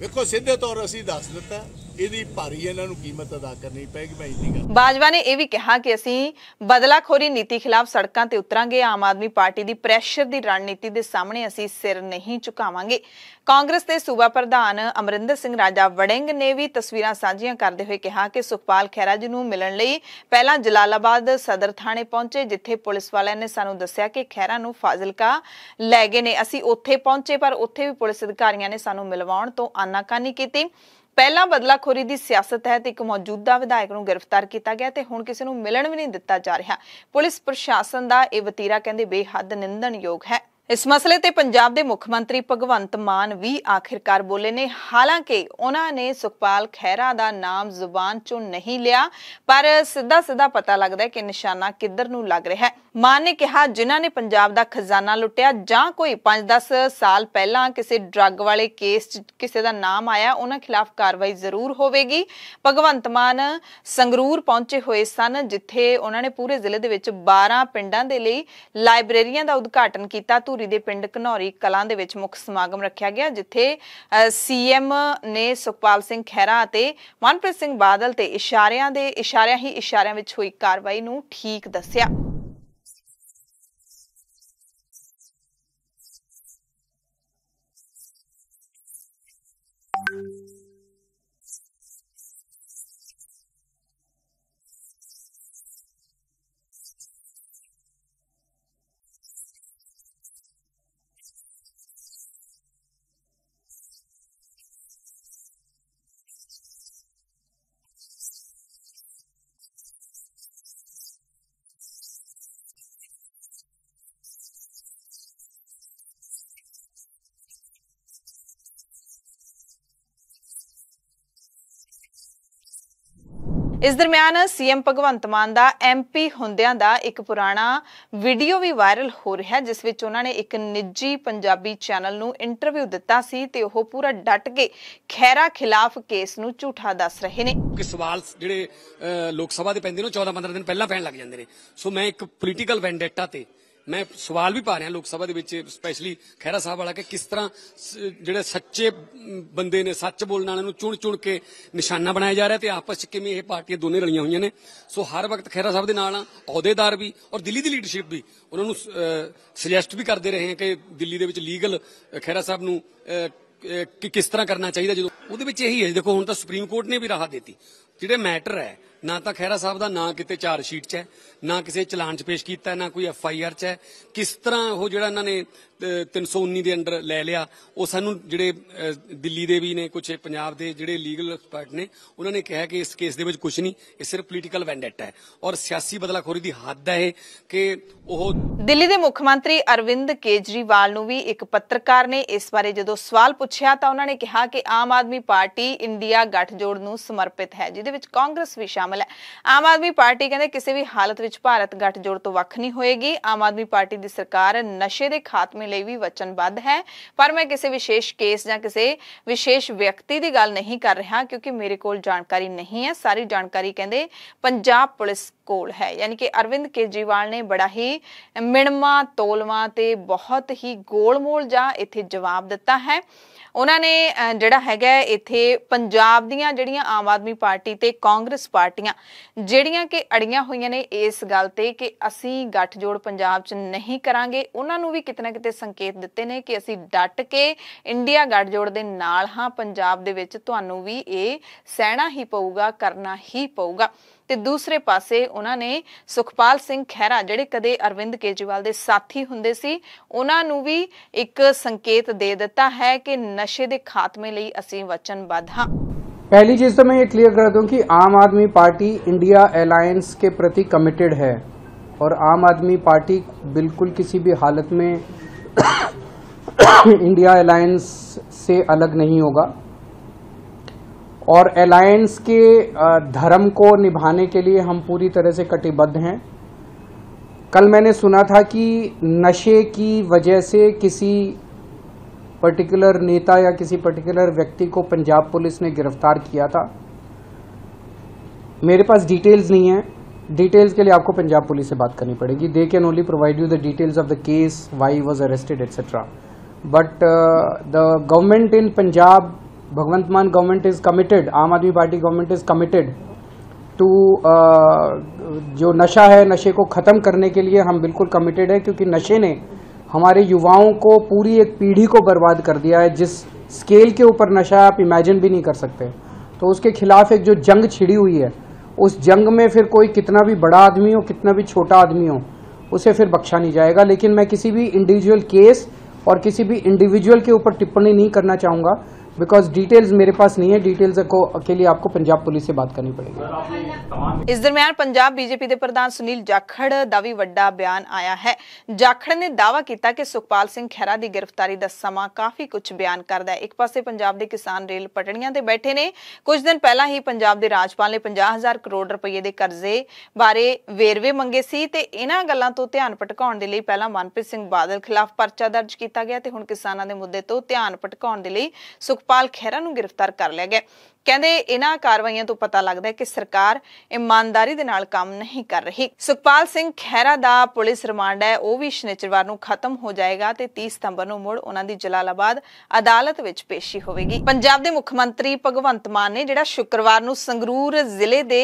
ਵੇਖੋ ਸਿੱਧੇ ਤੌਰ ਅਸੀਂ ਦੱਸ ਦਿੱਤਾ ਇਹਦੀ ਭਾਰੀ ਇਹਨਾਂ ਨੂੰ ਕੀਮਤ ਅਦਾ ਕਰਨੀ ਪੈਗੀ ਮੈਂ ਇੰਨੀ ਗੱਲ ਬਾਜਵਾ ਨੇ ਇਹ ਵੀ ਕਿਹਾ ਕਿ ਅਸੀਂ ਬਦਲਾਖੋਰੀ ਨੀਤੀ ਖਿਲਾਫ ਸੜਕਾਂ ਤੇ ਉਤਰਾਂਗੇ ਆਮ ਆਦਮੀ ਪਾਰਟੀ ਦੀ ਪ੍ਰੈਸ਼ਰ ਦੀ ਰਣਨੀਤੀ ਦੇ ਸਾਹਮਣੇ ਅਸੀਂ ਸਿਰ ਨਹੀਂ ਝੁਕਾਵਾਂਗੇ ਕਾਂਗਰਸ ਦੇ ਸੂਬਾ ਪ੍ਰਧਾਨ ਅਮਰਿੰਦਰ ਸਿੰਘ ਰਾਜਾ ਵੜਿੰਗ ਨੇ ਵੀ ਤਸਵੀਰਾਂ ਸਾਂਝੀਆਂ ਕਰਦੇ ਹੋਏ ਕਿਹਾ ਕਿ ਸੁਖਪਾਲ ਖੈਰਾ ਜੀ ਨੂੰ ਮਿਲਣ ਲਈ ਪਹਿਲਾਂ ਜਲਾਲਾਬਾਦ ਸਦਰ ਥਾਣੇ ਪਹੁੰਚੇ ਜਿੱਥੇ ਪੁਲਿਸ ਵਾਲਿਆਂ ਨੇ ਸਾਨੂੰ ਦੱਸਿਆ ਕਿ ਖੈਰਾ ਨੂੰ ਫਾਜ਼ਿਲਕਾ ਲੈ ਗਏ ਨੇ ਅਸੀਂ ਉੱਥੇ ਪਹੁੰਚੇ ਪਰ ਉੱਥੇ ਵੀ ਪੁਲਿਸ ਅਧਿਕਾਰੀਆਂ ਨੇ ਸਾਨੂੰ ਮਿਲਵਾਉਣ ਤੋਂ ਆਨਾਕਾਨੀ ਕੀਤੀ ਪਹਿਲਾਂ ਬਦਲਾਖੋਰੀ ਦੀ ਸਿਆਸਤ ਹੈ ਤੇ ਇੱਕ ਮੌਜੂਦਾ ਵਿਧਾਇਕ ਨੂੰ ਗ੍ਰਿਫਤਾਰ ਕੀਤਾ ਗਿਆ ਤੇ ਹੁਣ ਕਿਸੇ ਨੂੰ ਮਿਲਣ ਵੀ ਨਹੀਂ ਦਿੱਤਾ ਜਾ ਰਿਹਾ ਪੁਲਿਸ ਪ੍ਰਸ਼ਾਸਨ ਦਾ ਇਹ ਵਤੀਰਾ ਕਹਿੰਦੇ ਬੇਹੱਦ ਨਿੰਦਣਯੋਗ ਹੈ ਇਸ ਮਸਲੇ ਤੇ ਪੰਜਾਬ ਦੇ ਮੁੱਖ ਮੰਤਰੀ ਭਗਵੰਤ ਮਾਨ ਵੀ ਆਖਿਰਕਾਰ ਬੋਲੇ ਨੇ ਹਾਲਾਂਕਿ ਉਹਨਾਂ ਨੇ ਸੁਖਪਾਲ ਖਹਿਰਾ ਦਾ ਨਾਮ ਜ਼ੁਬਾਨ ਚੋਂ ਨਹੀਂ ਲਿਆ ਪਰ ਸਿੱਧਾ ਸਿੱਧਾ ਪਤਾ ਲੱਗਦਾ ਹੈ ਕਿ ਨਿਸ਼ਾਨਾ ਕਿੱਧਰ ਨੂੰ ਲੱਗ ਰਿਹਾ ਹੈ ਮਾਨ ਨੇ ਕਿਹਾ ਜਿਨ੍ਹਾਂ ਨੇ ਪੰਜਾਬ ਦਾ ਖਜ਼ਾਨਾ ਲੁੱਟਿਆ ਜਾਂ ਕੋਈ 5-10 ਸਾਲ ਪਹਿਲਾਂ ਕਿਸੇ ਡਰੱਗ ਵਾਲੇ ਕੇਸ 'ਚ ਕਿਸੇ ਦਾ ਨਾਮ ਆਇਆ ਉਹਨਾਂ ਖਿਲਾਫ ਕਾਰਵਾਈ ਜ਼ਰੂਰ ਹੋਵੇਗੀ ਭਗਵੰਤ ਮਾਨ ਸੰਗਰੂਰ ਪਹੁੰਚੇ ਹੋਏ ਸਨ ਜਿੱਥੇ ਉਹਨਾਂ ਨੇ ਪੂਰੇ ਜ਼ਿਲ੍ਹੇ ਦੇ ਵਿੱਚ 12 ਪਿੰਡਾਂ ਦੇ ਲਈ ਲਾਇਬ੍ਰੇਰੀਆਂ ਦਾ ਉਦਘਾਟਨ ਕੀਤਾ ਧੂਰੀ ਦੇ ਪਿੰਡ ਘਨੌਰੀ ਕਲਾਂ ਦੇ ਵਿੱਚ ਮੁੱਖ ਸਮਾਗਮ ਰੱਖਿਆ ਗਿਆ ਜਿੱਥੇ ਸੀਐਮ ਨੇ ਸੁਖਪਾਲ ਸਿੰਘ ਖਹਿਰਾ ਅਤੇ ਮਨਪ੍ਰੀਤ ਸਿੰਘ ਬਾਦਲ ਤੇ ਇਸ਼ਾਰਿਆਂ ਦੇ ਇਸ਼ਾਰਿਆਂ ਹੀ ਇਸ਼ਾਰਿਆਂ ਵਿੱਚ ਹੋਈ ਕਾਰਵਾਈ ਨੂੰ ਠੀਕ ਦੱਸਿਆ ਇਸ ਦਰਮਿਆਨ ਸੀਐਮ ਭਗਵੰਤ ਮਾਨ ਦਾ ਐਮਪੀ ਹੁੰਦਿਆਂ ਦਾ ਇੱਕ ਪੁਰਾਣਾ ਵੀਡੀਓ ਵੀ ਵਾਇਰਲ ਹੋ ਰਿਹਾ ਹੈ ਜਿਸ ਵਿੱਚ ਉਹਨਾਂ ਨੇ ਇੱਕ ਨਿੱਜੀ ਪੰਜਾਬੀ ਚੈਨਲ ਨੂੰ ਇੰਟਰਵਿਊ ਦਿੱਤਾ ਸੀ ਤੇ ਉਹ ਪੂਰਾ ਡਟ ਕੇ ਖੈਰਾ ਖਿਲਾਫ ਕੇਸ ਨੂੰ ਝੂਠਾ ਦੱਸ ਰਹੇ ਨੇ ਕਿ ਸਵਾਲ ਜਿਹੜੇ ਲੋਕ ਸਭਾ ਦੇ ਪੈਂਦੇ ਨੇ 14 15 ਦਿਨ ਪਹਿਲਾਂ ਪੈਣ ਲੱਗ ਜਾਂਦੇ ਨੇ ਸੋ ਮੈਂ ਇੱਕ ਪੋਲੀਟੀਕਲ ਵੈਂਡੇਟਾ ਤੇ ਮੈਂ ਸਵਾਲ ਵੀ ਪਾ ਰਿਹਾ ਲੋਕ ਸਭਾ ਦੇ ਵਿੱਚ ਸਪੈਸ਼ਲੀ ਖੈਰਾ ਸਾਹਿਬ ਵਾਲਾ ਕਿ ਕਿਸ ਤਰ੍ਹਾਂ ਜਿਹੜੇ ਸੱਚੇ ਬੰਦੇ ਨੇ ਸੱਚ ਬੋਲਣ ਵਾਲਿਆਂ ਨੂੰ ਚੁਣ ਚੁਣ ਕੇ ਨਿਸ਼ਾਨਾ ਬਣਾਇਆ ਜਾ ਰਿਹਾ ਤੇ ਆਪਸ ਵਿੱਚ ਕਿਵੇਂ ਇਹ ਪਾਰਟੀਆਂ ਦੋਨੇ ਰਲੀਆਂ ਹੋਈਆਂ ਨੇ ਸੋ ਹਰ ਵਕਤ ਖੈਰਾ ਸਾਹਿਬ ਦੇ ਨਾਲ ਆ ਅਹੁਦੇਦਾਰ ਵੀ ਔਰ ਦਿੱਲੀ ਦੀ ਲੀਡਰਸ਼ਿਪ ਵੀ ਉਹਨਾਂ ਨੂੰ ਸੁਜੈਸਟ ਵੀ ਕਰਦੇ ਰਹੇ ਕਿ ਦਿੱਲੀ ਦੇ ਵਿੱਚ ਲੀਗਲ ਖੈਰਾ ਸਾਹਿਬ ਨੂੰ ਕਿ ਕਿਸ ਤਰ੍ਹਾਂ ਕਰਨਾ ਚਾਹੀਦਾ ਜਦੋਂ ਉਹਦੇ ਵਿੱਚ ਇਹੀ ਹੈ ਦੇਖੋ ਹੁਣ ਤਾਂ ਸੁਪਰੀਮ ਕੋਰਟ ਨੇ ਵੀ ਰਾਹਤ ਦਿੱਤੀ ਜਿਹੜੇ ਮੈਟਰ ਹੈ ਨਾ ਤਾਂ ਖੈਰਾ ਸਾਹਿਬ ਦਾ ਨਾਂ ਕਿਤੇ ਚਾਰ ਸ਼ੀਟ 'ਚ ਹੈ ਨਾ ਕਿਸੇ ਚਲਾਨ 'ਚ ਪੇਸ਼ ਕੀਤਾ ਨਾ ਕੋਈ ਐਫ ਆਈ ਆਰ 'ਚ ਹੈ ਕਿਸ ਤਰ੍ਹਾਂ ਉਹ ਜਿਹੜਾ ਇਹਨਾਂ ਨੇ 319 ਦੇ ਅੰਡਰ ਲੈ ਲਿਆ ਉਹ ਸਾਨੂੰ ਜਿਹੜੇ ਦਿੱਲੀ ਦੇ ਵੀ ਨੇ ਕੁਝ ਪੰਜਾਬ ਦੇ ਜਿਹੜੇ ਲੀਗਲ ਐਕਸਪਰਟ ਨੇ ਉਹਨਾਂ ਨੇ ਕਿਹਾ ਕਿ ਇਸ ਕੇਸ ਦੇ ਵਿੱਚ ਕੁਝ ਨਹੀਂ ਇਹ ਸਿਰਫ ਪੋਲੀਟੀਕਲ ਵੈਂਡੈਟਾ ਹੈ ਔਰ ਸਿਆਸੀ ਬਦਲਾਖੋਰੀ ਦੀ ਹੱਦ ਹੈ ਕਿ ਉਹ ਦਿੱਲੀ ਦੇ ਮੁੱਖ ਮੰਤਰੀ ਅਰਵਿੰਦ ਕੇਜਰੀਵਾਲ ਨੂੰ ਵੀ ਇੱਕ ਪੱਤਰਕਾਰ ਨੇ ਇਸ ਬਾਰੇ ਜਦੋਂ ਸਵਾਲ ਪੁੱਛਿਆ ਤਾਂ ਉਹਨਾਂ ਨੇ ਕਿਹਾ ਕਿ ਆਮ ਆਦਮੀ ਪਾਰਟੀ ਇੰਡੀਆ ਗੱਠਜੋੜ ਨੂੰ ਸਮਰਪਿਤ ਹੈ ਜਿਹਦੇ ਵਿੱਚ ਕਾਂਗਰਸ ਵੀ ਸ਼ਾਮਲ ਸ਼ਾਮਲ ਹੈ ਆਮ ਆਦਮੀ ਪਾਰਟੀ ਕਹਿੰਦੇ ਕਿਸੇ ਵੀ ਹਾਲਤ ਵਿੱਚ ਭਾਰਤ ਗੱਠਜੋੜ ਤੋਂ ਵੱਖ ਨਹੀਂ ਹੋਏਗੀ ਆਮ ਆਦਮੀ ਪਾਰਟੀ ਦੀ ਸਰਕਾਰ ਨਸ਼ੇ ਦੇ ਖਾਤਮੇ ਲਈ ਵੀ ਵਚਨਬੱਧ ਹੈ ਪਰ ਮੈਂ ਕਿਸੇ ਵਿਸ਼ੇਸ਼ ਕੇਸ ਜਾਂ ਕਿਸੇ ਵਿਸ਼ੇਸ਼ ਵਿਅਕਤੀ ਦੀ ਗੱਲ ਨਹੀਂ ਕਰ ਰਿਹਾ ਕਿਉਂਕਿ ਮੇਰੇ ਕੋਲ ਜਾਣਕਾਰੀ ਨਹੀਂ ਹੈ ਸਾਰੀ ਜਾਣਕਾਰੀ ਕਹਿੰਦੇ ਪੰਜਾਬ ਪੁਲਿਸ ਕੋਲ ਹੈ ਯਾਨੀ ਕਿ ਅਰਵਿੰਦ ਕੇਜਰੀਵਾਲ ਨੇ ਬੜਾ ਹੀ ਮਿਣਮਾ ਤੋਲਵਾ ਤੇ ਬਹੁਤ ਹੀ ਗੋਲਮੋਲ ਜਾਂ ਇੱਥੇ ਜਵਾਬ ਦਿੱਤਾ ਹੈ ਉਹਨਾਂ ਨੇ ਜਿਹੜਾ ਹੈਗਾ ਇੱਥੇ ਪੰਜਾਬ ਦੀਆਂ ਜਿਹੜੀਆਂ ਆਮ ਆਦਮੀ ਪਾਰਟੀ ਤੇ ਕਾਂਗਰਸ ਪਾਰਟੀਆਂ ਜਿਹੜੀਆਂ ਕਿ ਅੜੀਆਂ ਹੋਈਆਂ ਨੇ ਇਸ ਗੱਲ ਤੇ ਕਿ ਅਸੀਂ ਗੱਠਜੋੜ ਪੰਜਾਬ 'ਚ ਨਹੀਂ ਕਰਾਂਗੇ ਉਹਨਾਂ ਨੂੰ ਵੀ ਕਿਤਨਾ ਕਿਤੇ ਸੰਕੇਤ ਦਿੱਤੇ ਨੇ ਕਿ ਅਸੀਂ ਡਟ ਕੇ ਇੰਡੀਆ ਗੱਠਜੋੜ ਦੇ ਨਾਲ ਹਾਂ ਪੰਜਾਬ ਦੇ ਵਿੱਚ ਤੁਹਾਨੂੰ ਵੀ ਇਹ ਸਹਿਣਾ ਹੀ ਪਊਗਾ ਕਰਨਾ ਹੀ ਪਊਗਾ ਤੇ ਦੂਸਰੇ ਪਾਸੇ ਉਹਨਾਂ ਨੇ ਸੁਖਪਾਲ ਸਿੰਘ ਖਹਿਰਾ ਜਿਹੜੇ ਕਦੇ ਅਰਵਿੰਦ ਕੇਜਵਾਲ ਦੇ ਸਾਥੀ ਹੁੰਦੇ ਸੀ ਉਹਨਾਂ ਨੂੰ ਵੀ ਇੱਕ ਸੰਕੇਤ ਦੇ ਦਿੱਤਾ ਹੈ ਕਿ नशे के खात्मे असि वचनबद्ध हाँ पहली चीज तो मैं ये क्लियर कर दूं कि आम आदमी पार्टी इंडिया अलायंस के प्रति कमिटेड है और आम आदमी पार्टी बिल्कुल किसी भी हालत में <coughs> इंडिया अलायंस से अलग नहीं होगा और अलायंस के धर्म को निभाने के लिए हम पूरी तरह से कटिबद्ध हैं कल मैंने सुना था कि नशे की वजह से किसी पर्टिकुलर नेता या किसी पर्टिकुलर व्यक्ति को पंजाब पुलिस ने गिरफ्तार किया था मेरे पास डिटेल्स नहीं है डिटेल्स के लिए आपको पंजाब पुलिस से बात करनी पड़ेगी they can only provide you the details of the case why was arrested etcetera but the government in Punjab Bhagwant Mann government is committed Aam Aadmi Party government is committed to जो नशा है नशे को ख़त्म करने के लिए हम बिल्कुल कमिटेड है क्योंकि नशे ने हमारे युवाओं को पूरी एक पीढ़ी को बर्बाद कर दिया है जिस स्केल के ऊपर नशा आप इमेजिन भी नहीं कर सकते तो उसके खिलाफ एक जो जंग छिड़ी हुई है उस जंग में फिर कोई कितना भी बड़ा आदमी हो कितना भी छोटा आदमी हो उसे फिर बख्शा नहीं जाएगा लेकिन मैं किसी भी इंडिविजुअल केस और किसी भी इंडिविजुअल के ऊपर टिप्पणी नहीं करना चाहूँगा बिकॉज डिटेल्स मेरे पास नहीं है डिटेल्स को के लिए आपको पंजाब पुलिस से बात करनी पड़ेगी इस दरमियान पंजाब बीजेपी ਦੇ ਪ੍ਰਧਾਨ ਸੁਨੀਲ ਜਾਖੜ ਦਾ ਵੀ ਵੱਡਾ ਬਿਆਨ ਆਇਆ ਹੈ ਜਾਖੜ ਨੇ ਦਾਵਾ ਕੀਤਾ ਕਿ ਸੁਖਪਾਲ ਸਿੰਘ ਖਹਿਰਾ ਦੀ ਗ੍ਰਿਫਤਾਰੀ ਦਾ ਸਮਾਂ ਕਾਫੀ ਕੁਝ ਬਿਆਨ ਕਰਦਾ ਹੈ ਇੱਕ ਪਾਸੇ ਪੰਜਾਬ ਦੇ ਕਿਸਾਨ ਰੇਲ ਪਟੜੀਆਂ ਤੇ ਬੈਠੇ ਨੇ ਕੁਝ ਦਿਨ ਪਹਿਲਾਂ ਹੀ ਪੰਜਾਬ ਦੇ ਰਾਜਪਾਲ ਨੇ 50000 ਕਰੋੜ ਰੁਪਏ ਦੇ ਕਰਜ਼ੇ ਬਾਰੇ ਵੇਰਵੇ ਮੰਗੇ ਸੀ ਤੇ ਇਹਨਾਂ ਗੱਲਾਂ ਤੋਂ ਧਿਆਨ ਭਟਕਾਉਣ ਦੇ ਲਈ ਪਹਿਲਾਂ ਮਨਪ੍ਰੀਤ ਸਿੰਘ ਬਾਦਲ ਖਿਲਾਫ ਪਰਚਾ ਦਰਜ ਕੀਤਾ ਗਿਆ ਤੇ ਹੁਣ ਕਿਸਾਨਾਂ ਦੇ ਮੁੱਦੇ ਤੋਂ ਧਿਆਨ ਭਟਕਾਉਣ ਦੇ ਲਈ ਸੁਖ ਸੁਖਪਾਲ ਖਹਿਰਾ ਨੂੰ ਗ੍ਰਿਫਤਾਰ ਕਰ ਲਿਆ ਗਿਆ ਕਹਿੰਦੇ ਇਹਨਾਂ ਕਾਰਵਾਈਆਂ ਤੋਂ ਪਤਾ ਲੱਗਦਾ ਹੈ ਕਿ ਸਰਕਾਰ ਇਮਾਨਦਾਰੀ ਦੇ ਨਾਲ ਕੰਮ ਨਹੀਂ ਕਰ ਰਹੀ ਸੁਖਪਾਲ ਸਿੰਘ ਖਹਿਰਾ ਦਾ ਪੁਲਿਸ ਰਿਮਾਂਡ ਹੈ ਉਹ ਵੀ ਸ਼ਨੀਚਰਵਾਰ ਨੂੰ ਖਤਮ ਹੋ ਜਾਏਗਾ ਤੇ 30 ਸਤੰਬਰ ਨੂੰ ਮੁੜ ਉਹਨਾਂ ਦੀ ਜਲਾਲਾਬਾਦ ਅਦਾਲਤ ਵਿੱਚ ਪੇਸ਼ੀ ਹੋਵੇਗੀ ਪੰਜਾਬ ਦੇ ਮੁੱਖ ਮੰਤਰੀ ਭਗਵੰਤ ਮਾਨ ਨੇ ਜਿਹੜਾ ਸ਼ੁੱਕਰਵਾਰ ਨੂੰ ਸੰਗਰੂਰ ਜ਼ਿਲ੍ਹੇ ਦੇ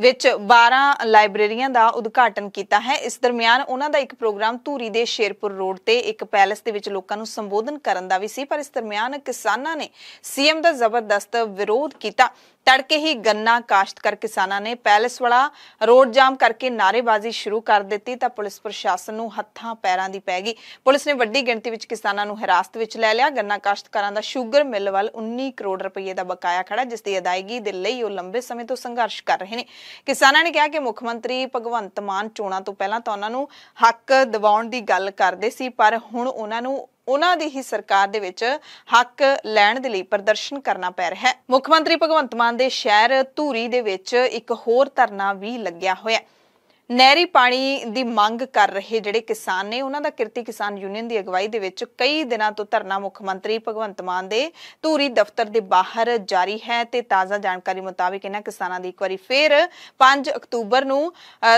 ਵਿੱਚ 12 ਲਾਇਬ੍ਰੇਰੀਆਂ ਦਾ ਉਦਘਾਟਨ ਕੀਤਾ ਹੈ ਇਸ ਦਰਮਿਆਨ ਉਹਨਾਂ ਦਾ ਇੱਕ ਪ੍ਰੋਗਰਾਮ ਧੂਰੀ ਦੇ ਸ਼ੇਰਪੁਰ ਰੋਡ ਤੇ ਇੱਕ ਪੈਲਸ ਦੇ ਵਿੱਚ ਲੋਕਾਂ ਨੂੰ ਸੰਬੋਧਨ ਕਰਨ ਦਾ ਵੀ ਸੀ ਪਰ ਇਸ ਦਰਮਿਆਨ ਕਿਸਾਨਾਂ ਨੇ ਸੀਐਮ ਦਾ ਜ਼ਬਰਦਸਤ ਵਿਰੋਧ ਕੀਤਾ ਤੜਕੇ ਹੀ ਗੰਨਾ ਕਰ ਕਿਸਾਨਾਂ ਨੇ ਪੈਲਸ ਵਾਲਾ ਰੋਡ ਜਾਮ ਕਰਕੇ ਨਾਰੇਬਾਜ਼ੀ ਸ਼ੁਰੂ ਕਰ ਦਿੱਤੀ ਤਾਂ ਪੁਲਿਸ ਪ੍ਰਸ਼ਾਸਨ ਨੂੰ ਹੱਥਾਂ ਪੈਰਾਂ ਦੀ ਪੈ ਗਈ ਪੁਲਿਸ ਨੇ ਵੱਡੀ ਗਿਣਤੀ ਵਿੱਚ ਕਿਸਾਨਾਂ ਨੂੰ ਹਿਰਾਸਤ ਵਿੱਚ ਲੈ ਲਿਆ ਗੰਨਾ ਕਾਸ਼ਤਕਾਰਾਂ ਦਾ ਸ਼ੂਗਰ ਮਿੱਲ ਵੱਲ 19 ਕਰੋੜ ਰੁਪਏ ਦਾ ਬਕਾਇਆ ਖੜਾ ਜਿਸ ਦੀ ਅਦਾਇਗੀ ਦੇ ਲਈ ਉਹ ਲੰਬੇ ਸਮੇਂ ਤੋਂ ਸੰਘਰਸ਼ ਕਰ ਰਹੇ ਨੇ ਕਿਸਾਨਾਂ ਨੇ ਕਿਹਾ ਕਿ ਮੁੱਖ ਮੰਤਰੀ ਭਗਵੰਤ ਮਾਨ ਚੋਣਾਂ ਤੋਂ ਪਹਿਲਾਂ ਤਾਂ ਉਹਨਾਂ ਨੂੰ ਹੱਕ ਦਿਵਾਉਣ ਦੀ ਗੱਲ ਕਰਦੇ ਸੀ ਪਰ ਹੁਣ ਉਹਨਾਂ ਨੂੰ ਉਹਨਾਂ ਦੀ ਹੀ ਸਰਕਾਰ ਦੇ ਵਿੱਚ ਹੱਕ ਲੈਣ ਦੇ ਲਈ ਪ੍ਰਦਰਸ਼ਨ ਕਰਨਾ ਪੈ ਰਿਹਾ ਹੈ ਮੁੱਖ ਮੰਤਰੀ ਭਗਵੰਤ ਮਾਨ ਦੇ ਸ਼ਹਿਰ ਧੂਰੀ ਦੇ ਵਿੱਚ ਇੱਕ ਹੋਰ ਧਰਨਾ ਵੀ ਲੱਗਿਆ ਹੋਇਆ ਹੈ ਨਹਿਰੀ ਪਾਣੀ ਦੀ ਮੰਗ ਕਰ ਰਹੇ ਜਿਹੜੇ ਕਿਸਾਨ ਨੇ ਉਹਨਾਂ ਦਾ ਕਿਰਤੀ ਕਿਸਾਨ ਯੂਨੀਅਨ ਦੀ ਅਗਵਾਈ ਦੇ ਵਿੱਚ ਕਈ ਦਿਨਾਂ ਤੋਂ ਧਰਨਾ ਮੁੱਖ ਮੰਤਰੀ ਭਗਵੰਤ ਮਾਨ ਦੇ ਧੂਰੀ ਦਫ਼ਤਰ ਦੇ ਬਾਹਰ ਜਾਰੀ ਹੈ ਤੇ ਤਾਜ਼ਾ ਜਾਣਕਾਰੀ ਮੁਤਾਬਕ ਇਹਨਾਂ ਕਿਸਾਨਾਂ ਦੀ ਇੱਕ ਵਾਰੀ ਫੇਰ 5 ਅਕਤੂਬਰ ਨੂੰ